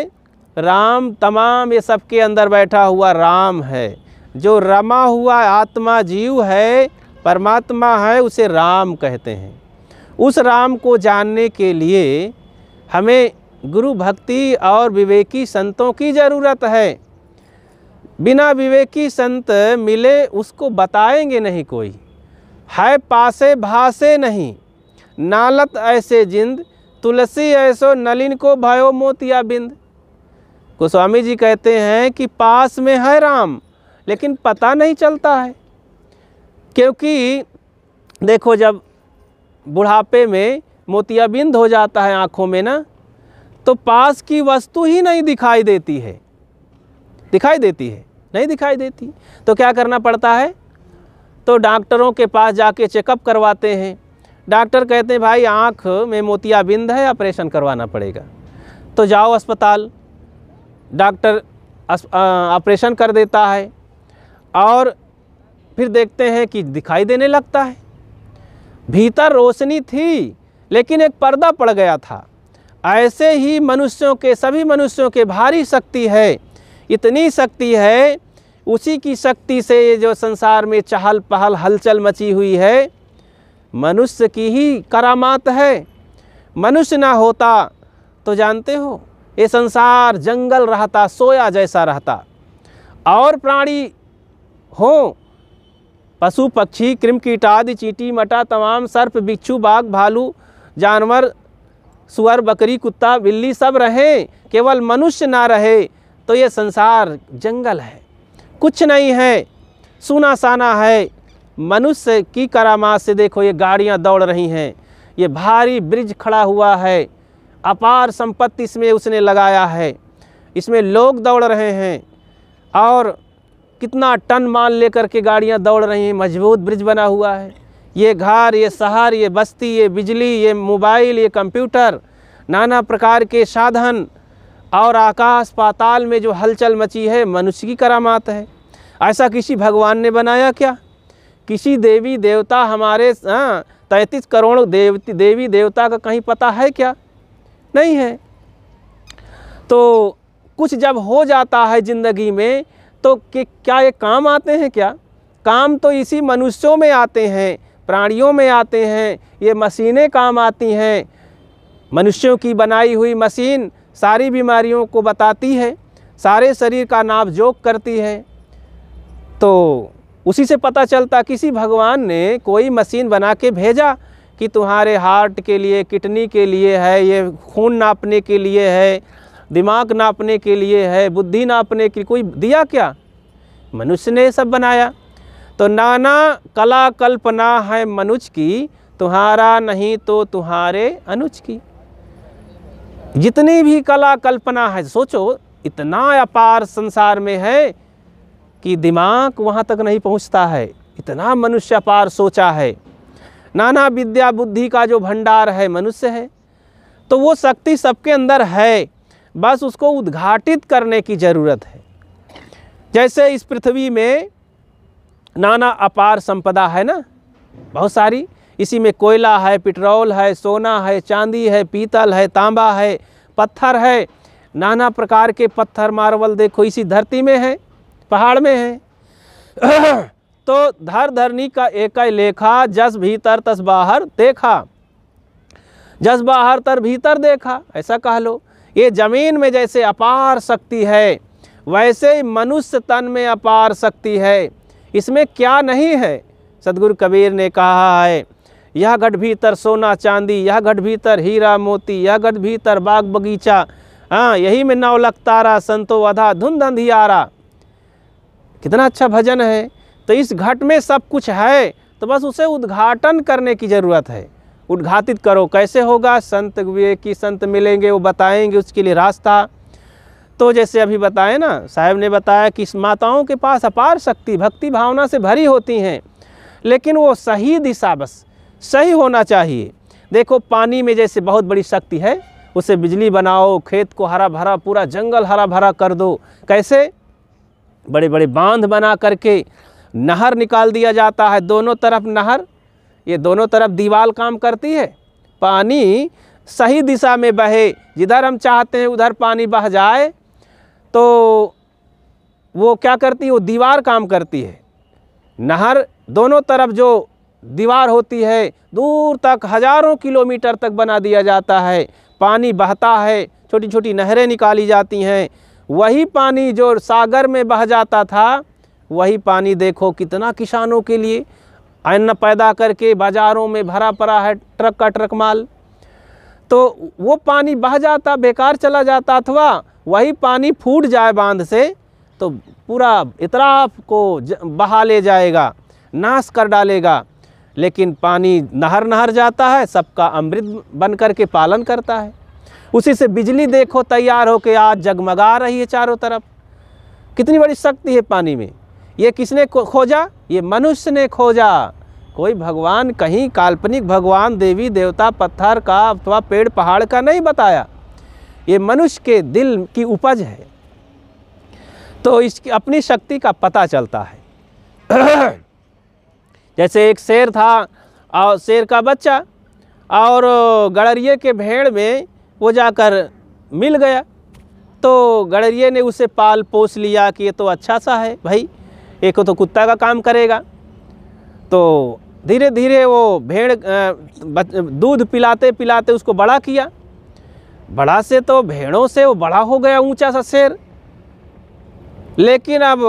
राम तमाम ये सबके अंदर बैठा हुआ राम है जो रमा हुआ आत्मा जीव है परमात्मा है उसे राम कहते हैं उस राम को जानने के लिए हमें गुरु भक्ति और विवेकी संतों की ज़रूरत है बिना विवेकी संत मिले उसको बताएंगे नहीं कोई है पासे भासे नहीं नालत ऐसे जिंद तुलसी ऐसो नलिन को भयो मोतिया बिंद गोस्वामी जी कहते हैं कि पास में है राम लेकिन पता नहीं चलता है क्योंकि देखो जब बुढ़ापे में मोतियाबिंद हो जाता है आँखों में ना तो पास की वस्तु ही नहीं दिखाई देती है दिखाई देती है नहीं दिखाई देती तो क्या करना पड़ता है तो डॉक्टरों के पास जाके चेकअप करवाते हैं डॉक्टर कहते हैं भाई आँख में मोतियाबिंद है ऑपरेशन करवाना पड़ेगा तो जाओ अस्पताल डॉक्टर ऑपरेशन कर देता है और फिर देखते हैं कि दिखाई देने लगता है भीतर रोशनी थी लेकिन एक पर्दा पड़ गया था ऐसे ही मनुष्यों के सभी मनुष्यों के भारी शक्ति है इतनी शक्ति है उसी की शक्ति से ये जो संसार में चहल पहल हलचल मची हुई है मनुष्य की ही करामात है मनुष्य ना होता तो जानते हो ये संसार जंगल रहता सोया जैसा रहता और प्राणी हों पशु पक्षी कृमकीट आदि चीटी मटा तमाम सर्प बिच्छू बाघ भालू जानवर सुअर बकरी कुत्ता बिल्ली सब रहें केवल मनुष्य ना रहे तो ये संसार जंगल है कुछ नहीं है सुना साना है मनुष्य की करामात से देखो ये गाड़ियाँ दौड़ रही हैं ये भारी ब्रिज खड़ा हुआ है अपार संपत्ति इसमें उसने लगाया है इसमें लोग दौड़ रहे हैं और कितना टन माल लेकर के गाड़ियाँ दौड़ रही हैं मजबूत ब्रिज बना हुआ है ये घर ये शहर ये बस्ती ये बिजली ये मोबाइल ये कंप्यूटर नाना प्रकार के साधन और आकाश पाताल में जो हलचल मची है मनुष्य की करामात है ऐसा किसी भगवान ने बनाया क्या किसी देवी देवता हमारे हाँ, तैंतीस करोड़ देव देवी देवता का कहीं पता है क्या नहीं है तो कुछ जब हो जाता है ज़िंदगी में तो कि क्या ये काम आते हैं क्या काम तो इसी मनुष्यों में आते हैं प्राणियों में आते हैं ये मशीनें काम आती हैं मनुष्यों की बनाई हुई मशीन सारी बीमारियों को बताती है सारे शरीर का नाप जोक करती है तो उसी से पता चलता किसी भगवान ने कोई मशीन बना के भेजा कि तुम्हारे हार्ट के लिए किडनी के लिए है ये खून नापने के लिए है दिमाग नापने के लिए है बुद्धि नापने के कोई दिया क्या मनुष्य ने सब बनाया तो नाना कला कल्पना है मनुज की तुम्हारा नहीं तो तुम्हारे अनुज की जितनी भी कला कल्पना है सोचो इतना अपार संसार में है कि दिमाग वहाँ तक नहीं पहुँचता है इतना मनुष्य अपार सोचा है नाना विद्या बुद्धि का जो भंडार है मनुष्य है तो वो शक्ति सबके अंदर है बस उसको उद्घाटित करने की ज़रूरत है जैसे इस पृथ्वी में नाना अपार संपदा है ना बहुत सारी इसी में कोयला है पेट्रोल है सोना है चांदी है पीतल है तांबा है पत्थर है नाना प्रकार के पत्थर मार्बल देखो इसी धरती में है पहाड़ में है तो धर धरनी का एक लेखा जस भीतर तस बाहर देखा जस बाहर तर भीतर देखा ऐसा कह लो ये जमीन में जैसे अपार शक्ति है वैसे ही मनुष्य तन में अपार शक्ति है इसमें क्या नहीं है सदगुरु कबीर ने कहा है यह गढ़ भीतर सोना चांदी यह गढ़ भीतर हीरा मोती यह गढ़ भीतर बाग बगीचा हाँ यही में नौ तारा संतो अधा धुंध अंधियारा कितना अच्छा भजन है तो इस घट में सब कुछ है तो बस उसे उद्घाटन करने की ज़रूरत है उद्घाटित करो कैसे होगा संत की संत मिलेंगे वो बताएंगे उसके लिए रास्ता तो जैसे अभी बताए ना साहब ने बताया कि माताओं के पास अपार शक्ति भक्ति भावना से भरी होती हैं लेकिन वो सही दिशा बस सही होना चाहिए देखो पानी में जैसे बहुत बड़ी शक्ति है उसे बिजली बनाओ खेत को हरा भरा पूरा जंगल हरा भरा कर दो कैसे बड़े बड़े बांध बना करके नहर निकाल दिया जाता है दोनों तरफ नहर ये दोनों तरफ दीवाल काम करती है पानी सही दिशा में बहे जिधर हम चाहते हैं उधर पानी बह जाए तो वो क्या करती है वो दीवार काम करती है नहर दोनों तरफ जो दीवार होती है दूर तक हज़ारों किलोमीटर तक बना दिया जाता है पानी बहता है छोटी छोटी नहरें निकाली जाती हैं वही पानी जो सागर में बह जाता था वही पानी देखो कितना किसानों के लिए अन्न पैदा करके बाज़ारों में भरा पड़ा है ट्रक का ट्रक माल तो वो पानी बह जाता बेकार चला जाता अथवा वही पानी फूट जाए बांध से तो पूरा इतराफ को बहा ले जाएगा नाश कर डालेगा लेकिन पानी नहर नहर जाता है सबका अमृत बन कर के पालन करता है उसी से बिजली देखो तैयार हो के आज जगमगा रही है चारों तरफ कितनी बड़ी शक्ति है पानी में ये किसने खोजा ये मनुष्य ने खोजा कोई भगवान कहीं काल्पनिक भगवान देवी देवता पत्थर का अथवा पेड़ पहाड़ का नहीं बताया ये मनुष्य के दिल की उपज है तो इसकी अपनी शक्ति का पता चलता है जैसे एक शेर था और शेर का बच्चा और गड़रिए के भेड़ में वो जाकर मिल गया तो गड़रिये ने उसे पाल पोस लिया कि ये तो अच्छा सा है भाई एक तो कुत्ता का काम करेगा तो धीरे धीरे वो भेड़ दूध पिलाते पिलाते उसको बड़ा किया बड़ा से तो भेड़ों से वो बड़ा हो गया ऊंचा सा शेर लेकिन अब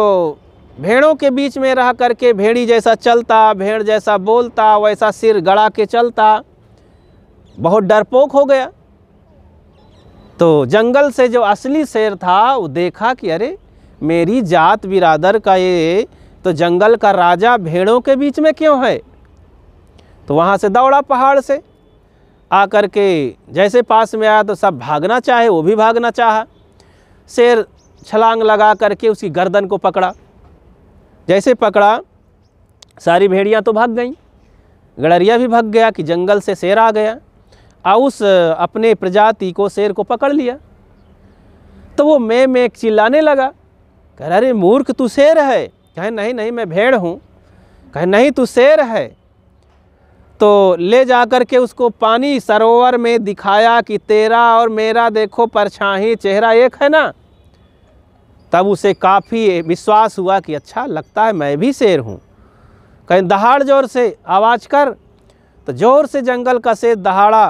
भेड़ों के बीच में रह करके भेड़ी जैसा चलता भेड़ जैसा बोलता वैसा सिर गड़ा के चलता बहुत डरपोक हो गया तो जंगल से जो असली शेर था वो देखा कि अरे मेरी जात बिरादर का ये तो जंगल का राजा भेड़ों के बीच में क्यों है तो वहाँ से दौड़ा पहाड़ से आकर के जैसे पास में आया तो सब भागना चाहे वो भी भागना चाहा शेर छलांग लगा करके उसकी गर्दन को पकड़ा जैसे पकड़ा सारी भेड़ियाँ तो भाग गईं गड़रिया भी भाग गया कि जंगल से शेर आ गया और उस अपने प्रजाति को शेर को पकड़ लिया तो वो मैं मैं चिल्लाने लगा कह अरे मूर्ख तू शेर है कहे नहीं नहीं मैं भेड़ हूँ कहे नहीं तू शेर है तो ले जा कर के उसको पानी सरोवर में दिखाया कि तेरा और मेरा देखो परछाही चेहरा एक है ना तब उसे काफ़ी विश्वास हुआ कि अच्छा लगता है मैं भी शेर हूँ कहीं दहाड़ जोर से आवाज़ कर तो ज़ोर से जंगल का शेर दहाड़ा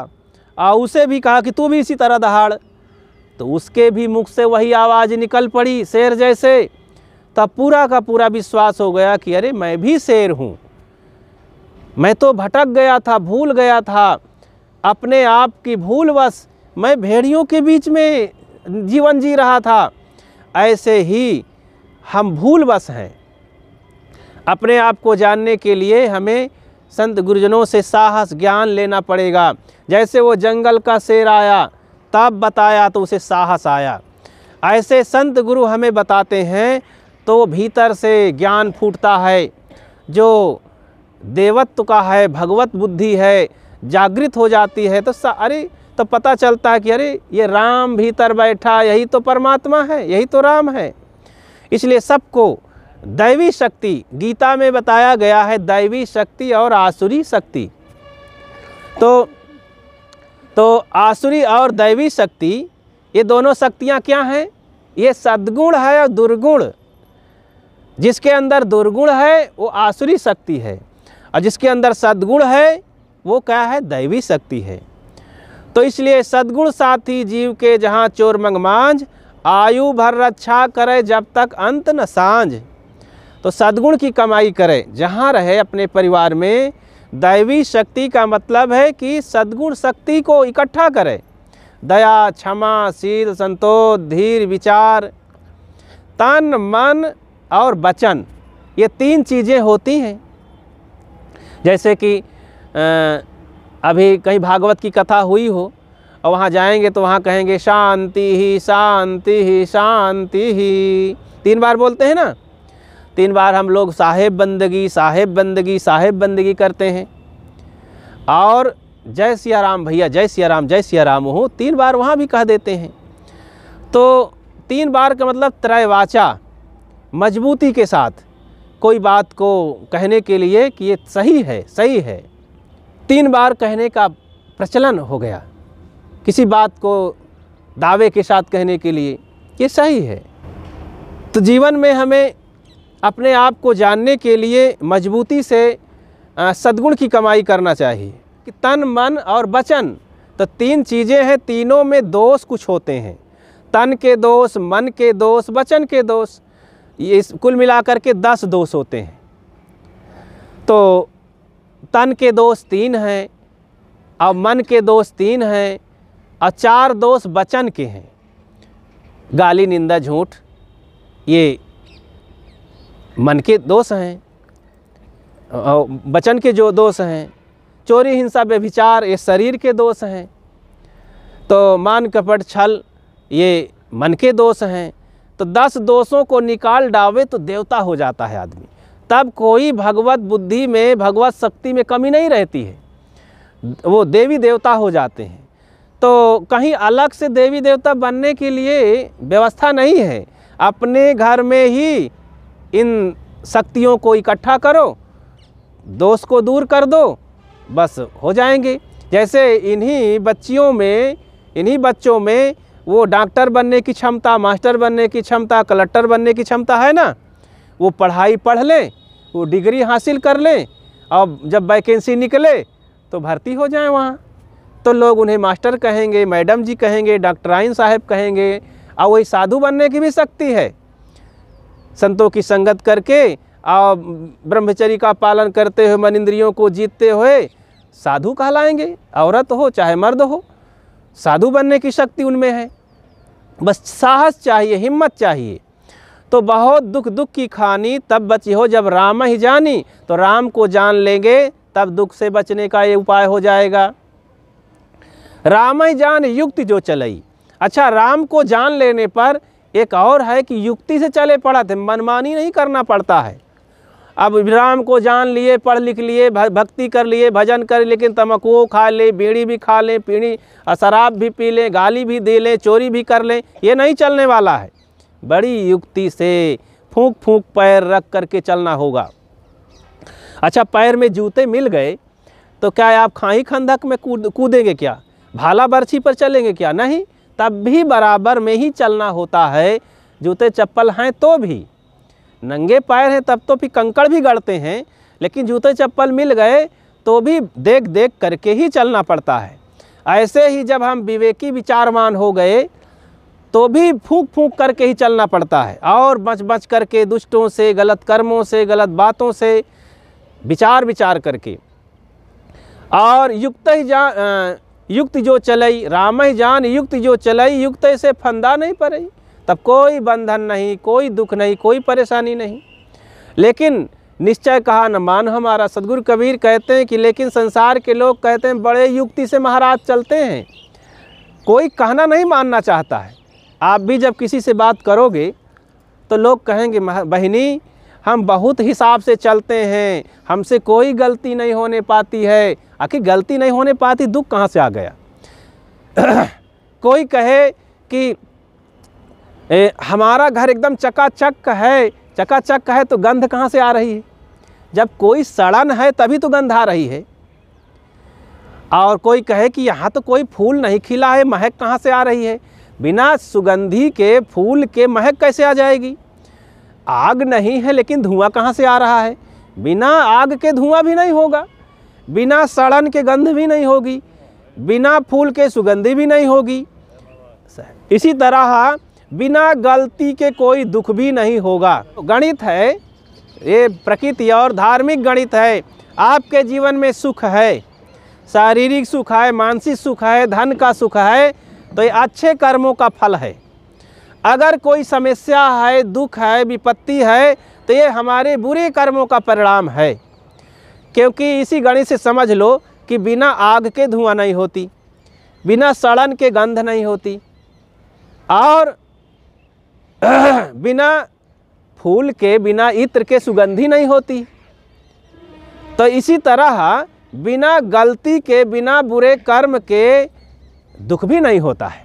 आ उसे भी कहा कि तू भी इसी तरह दहाड़ तो उसके भी मुख से वही आवाज़ निकल पड़ी शेर जैसे तब पूरा का पूरा विश्वास हो गया कि अरे मैं भी शेर हूँ मैं तो भटक गया था भूल गया था अपने आप की भूल बस मैं भेड़ियों के बीच में जीवन जी रहा था ऐसे ही हम बस हैं अपने आप को जानने के लिए हमें संत गुरुजनों से साहस ज्ञान लेना पड़ेगा जैसे वो जंगल का शेर आया तब बताया तो उसे साहस आया ऐसे संत गुरु हमें बताते हैं तो भीतर से ज्ञान फूटता है जो देवत्व का है भगवत बुद्धि है जागृत हो जाती है तो अरे तो पता चलता है कि अरे ये राम भीतर बैठा यही तो परमात्मा है यही तो राम है इसलिए सबको दैवी शक्ति गीता में बताया गया है दैवी शक्ति और आसुरी शक्ति तो तो आसुरी और दैवी शक्ति ये दोनों शक्तियाँ क्या हैं ये सद्गुण है और दुर्गुण जिसके अंदर दुर्गुण है वो आसुरी शक्ति है और जिसके अंदर सद्गुण है वो क्या है दैवी शक्ति है तो इसलिए सद्गुण साथी जीव के जहाँ चोर मंगमांझ आयु भर रक्षा करे जब तक अंत न सांझ तो सद्गुण की कमाई करे जहाँ रहे अपने परिवार में दैवी शक्ति का मतलब है कि सद्गुण शक्ति को इकट्ठा करे दया क्षमा शील संतोष धीर विचार तन मन और वचन ये तीन चीज़ें होती हैं जैसे कि अभी कहीं भागवत की कथा हुई हो और वहाँ जाएंगे तो वहाँ कहेंगे शांति ही शांति ही शांति ही तीन बार बोलते हैं ना तीन बार हम लोग साहेब बंदगी साहेब बंदगी साहेब बंदगी करते हैं और जय सिया राम भैया जय सिया राम जय सिया राम हो तीन बार वहाँ भी कह देते हैं तो तीन बार का मतलब त्रयवाचा मजबूती के साथ कोई बात को कहने के लिए कि ये सही है सही है तीन बार कहने का प्रचलन हो गया किसी बात को दावे के साथ कहने के लिए ये सही है तो जीवन में हमें अपने आप को जानने के लिए मजबूती से सद्गुण की कमाई करना चाहिए कि तन मन और वचन तो तीन चीज़ें हैं तीनों में दोष कुछ होते हैं तन के दोष मन के दोष वचन के दोष ये इस कुल मिलाकर के दस दोष होते हैं तो तन के दोष तीन हैं और मन के दोष तीन हैं और चार दोष वचन के हैं गाली निंदा झूठ ये मन के दोष हैं और वचन के जो दोष हैं चोरी हिंसा व्यभिचार ये शरीर के दोष हैं तो मान कपट छल ये मन के दोष हैं तो दस दोषों को निकाल डावे तो देवता हो जाता है आदमी तब कोई भगवत बुद्धि में भगवत शक्ति में कमी नहीं रहती है वो देवी देवता हो जाते हैं तो कहीं अलग से देवी देवता बनने के लिए व्यवस्था नहीं है अपने घर में ही इन शक्तियों को इकट्ठा करो दोष को दूर कर दो बस हो जाएंगे जैसे इन्हीं बच्चियों में इन्हीं बच्चों में वो डॉक्टर बनने की क्षमता मास्टर बनने की क्षमता कलेक्टर बनने की क्षमता है ना वो पढ़ाई पढ़ लें वो डिग्री हासिल कर लें और जब वैकेंसी निकले तो भर्ती हो जाए वहाँ तो लोग उन्हें मास्टर कहेंगे मैडम जी कहेंगे डॉक्टराइन साहब कहेंगे और वही साधु बनने की भी शक्ति है संतों की संगत करके और ब्रह्मचर्य का पालन करते हुए मन इंद्रियों को जीतते हुए साधु कहलाएंगे औरत हो चाहे मर्द हो साधु बनने की शक्ति उनमें है बस साहस चाहिए हिम्मत चाहिए तो बहुत दुख दुख की खानी तब बची हो जब राम ही जानी तो राम को जान लेंगे तब दुख से बचने का ये उपाय हो जाएगा राम ही जान युक्ति जो चलई अच्छा राम को जान लेने पर एक और है कि युक्ति से चले पड़ा थे तो मनमानी नहीं करना पड़ता है अब विराम को जान लिए पढ़ लिख लिए भक्ति कर लिए भजन कर लेकिन तमकुओ खा ले बीड़ी भी खा लें पीड़ी शराब भी पी लें गाली भी दे लें चोरी भी कर लें ये नहीं चलने वाला है बड़ी युक्ति से फूंक फूंक पैर रख करके चलना होगा अच्छा पैर में जूते मिल गए तो क्या आप खाई खंदक में कूद कूदेंगे क्या भाला बर्छी पर चलेंगे क्या नहीं तब भी बराबर में ही चलना होता है जूते चप्पल हैं तो भी नंगे पैर हैं तब तो फिर कंकड़ भी गढ़ते हैं लेकिन जूते चप्पल मिल गए तो भी देख देख करके ही चलना पड़ता है ऐसे ही जब हम विवेकी विचारवान हो गए तो भी फूक फूक करके ही चलना पड़ता है और बच बच करके दुष्टों से गलत कर्मों से गलत बातों से विचार विचार करके और युक्त ही जा युक्त जो चलई राम जान युक्त जो चलई युक्त से फंदा नहीं पड़े तब कोई बंधन नहीं कोई दुख नहीं कोई परेशानी नहीं लेकिन निश्चय कहा न मान हमारा सदगुरु कबीर कहते हैं कि लेकिन संसार के लोग कहते हैं बड़े युक्ति से महाराज चलते हैं कोई कहना नहीं मानना चाहता है आप भी जब किसी से बात करोगे तो लोग कहेंगे बहिनी हम बहुत हिसाब से चलते हैं हमसे कोई गलती नहीं होने पाती है आखिर गलती नहीं होने पाती दुख कहाँ से आ गया कोई कहे कि ए, हमारा घर एकदम चकाचक है चकाचक है तो गंध कहाँ से आ रही है जब कोई सड़न है तभी तो गंध आ रही है और कोई कहे कि यहाँ तो कोई फूल नहीं खिला है महक कहाँ से आ रही है बिना सुगंधी के फूल के महक कैसे आ जाएगी आग नहीं है लेकिन धुआं कहाँ से आ रहा है बिना आग के धुआं भी नहीं होगा बिना सड़न के गंध भी नहीं होगी बिना फूल के सुगंधी भी नहीं होगी इसी तरह बिना गलती के कोई दुख भी नहीं होगा गणित है ये प्रकृति और धार्मिक गणित है आपके जीवन में सुख है शारीरिक सुख है मानसिक सुख है धन का सुख है तो ये अच्छे कर्मों का फल है अगर कोई समस्या है दुख है विपत्ति है तो ये हमारे बुरे कर्मों का परिणाम है क्योंकि इसी गणित से समझ लो कि बिना आग के धुआं नहीं होती बिना सड़न के गंध नहीं होती और बिना फूल के बिना इत्र के सुगंधी नहीं होती तो इसी तरह बिना गलती के बिना बुरे कर्म के दुख भी नहीं होता है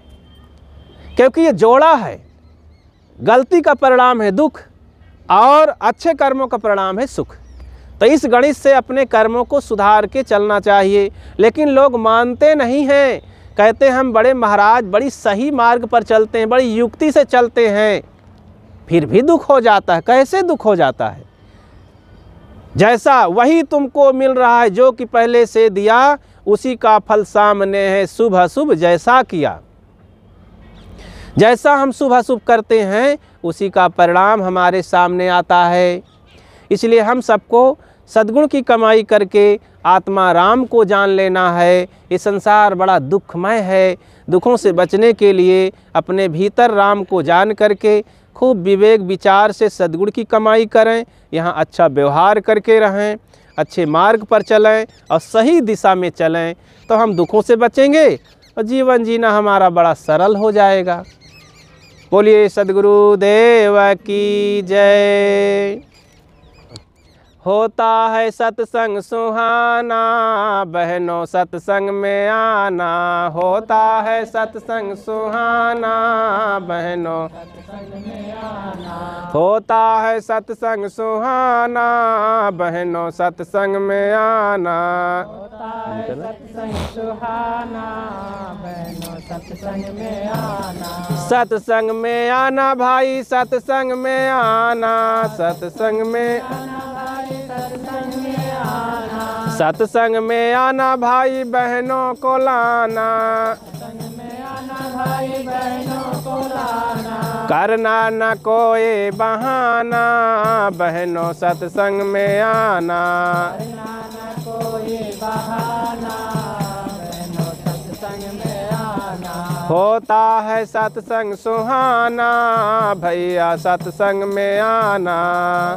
क्योंकि ये जोड़ा है गलती का परिणाम है दुख और अच्छे कर्मों का परिणाम है सुख तो इस गणित से अपने कर्मों को सुधार के चलना चाहिए लेकिन लोग मानते नहीं हैं कहते हैं हम बड़े महाराज बड़ी सही मार्ग पर चलते हैं बड़ी युक्ति से चलते हैं फिर भी दुख हो जाता है कैसे दुख हो जाता है जैसा वही तुमको मिल रहा है जो कि पहले से दिया उसी का फल सामने है शुभ अशुभ जैसा किया जैसा हम शुभ अशुभ करते हैं उसी का परिणाम हमारे सामने आता है इसलिए हम सबको सद्गुण की कमाई करके आत्मा राम को जान लेना है ये संसार बड़ा दुखमय है दुखों से बचने के लिए अपने भीतर राम को जान करके खूब विवेक विचार से सद्गुण की कमाई करें यहाँ अच्छा व्यवहार करके रहें अच्छे मार्ग पर चलें और सही दिशा में चलें तो हम दुखों से बचेंगे और जीवन जीना हमारा बड़ा सरल हो जाएगा बोलिए सदगुरुदेव की जय होता है सत्संग सुहाना बहनों सत्संग में आना होता है सत्संग सुहाना बहनों होता है सत्संग सुहाना बहनों सत्संग में आना सत्संग में आना भाई सत्संग में आना सत्संग में सत्संग में आना भाई बहनों को लाना करना न कोई बहाना बहनों सत्संग में आना कोई बहाना बहनों सत्संग में होता है सत्संग सुहाना भैया सत्संग में आना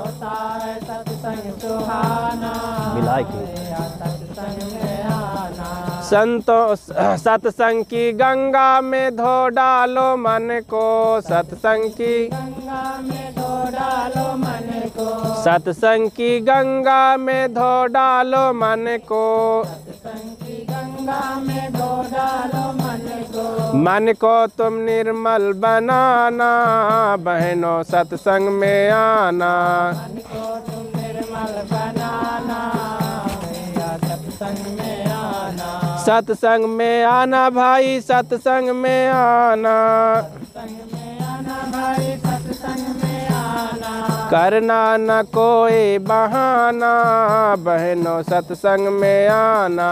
होता है सत्संग सुहाना मिला के सत्संग में आना संतो सतसंग की गंगा में धो डालो मन को सतसंग की गंगा में धो डालो मन को की गंगा में धो डालो मन को मन को तुम निर्मल बनाना बहनों सत्संग में आना मन को तुम निर्मल बनाना सत्संग में आना सत्संग में आना भाई सत्संग में आना करना न कोई बहाना बहनों सत्संग में आना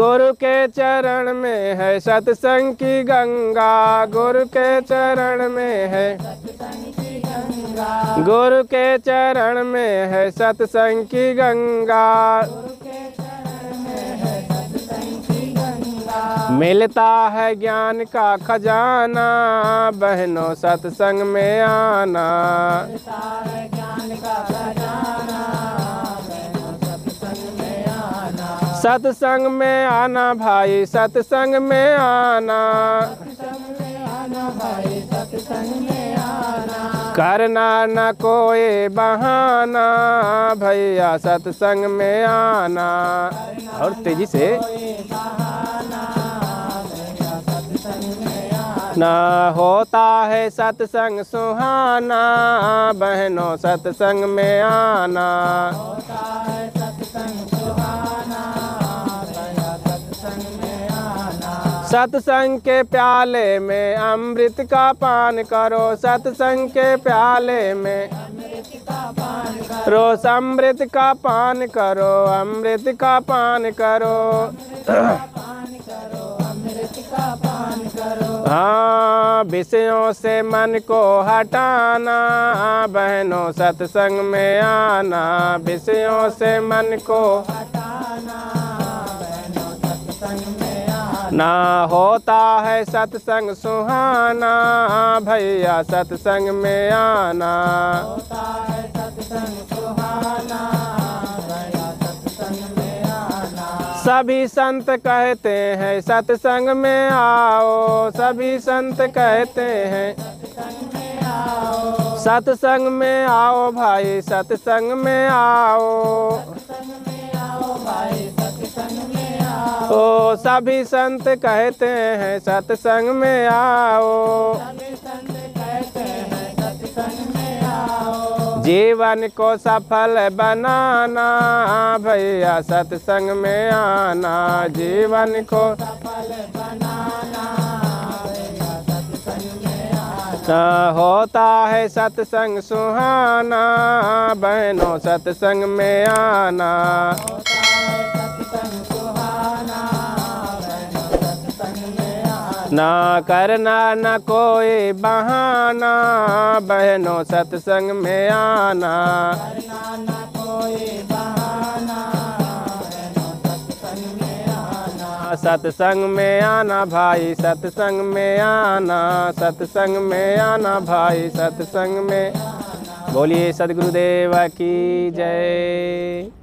गुरु के चरण में है सत्संग की गंगा गुरु के चरण में है गुरु के चरण में है सतसंग की गंगा मिलता है ज्ञान का खजाना बहनों सत्संग में आना सत्संग में आना भाई सत्संग में आना करना न कोई बहाना भैया सत्संग में आना और तेजी से न होता है सत्संग सुहाना बहनों सत्संग में आना होता है सत्संग सत्संग के प्याले में अमृत का पान करो सत्संग के प्याले में रोज अमृत का पान करो अमृत का पान करो हाँ विषयों से मन को हटाना बहनों सत्संग में आना विषयों से मन को हटाना बहनों सत्संग ना होता है सत्संग सुहाना भैया सत्संग में आना सभी संत कहते हैं सत्संग में आओ सभी संत कहते हैं सत्संग में आओ भाई सत्संग में आओ सत्संग में आओ भाई सत्संग में आओ सभी संत कहते हैं सत्संग में आओ जीवन को सफल बनाना भैया सत्संग में आना जीवन को सफल बनाना होता है सत्संग सुहाना बहनों सत्संग में आना ना करना न कोई बहाना बहनों सत्संग में आना सत्संग में आना भाई सत्संग में आना सत्संग में आना भाई सत्संग में बोलिए सदगुरुदेव की जय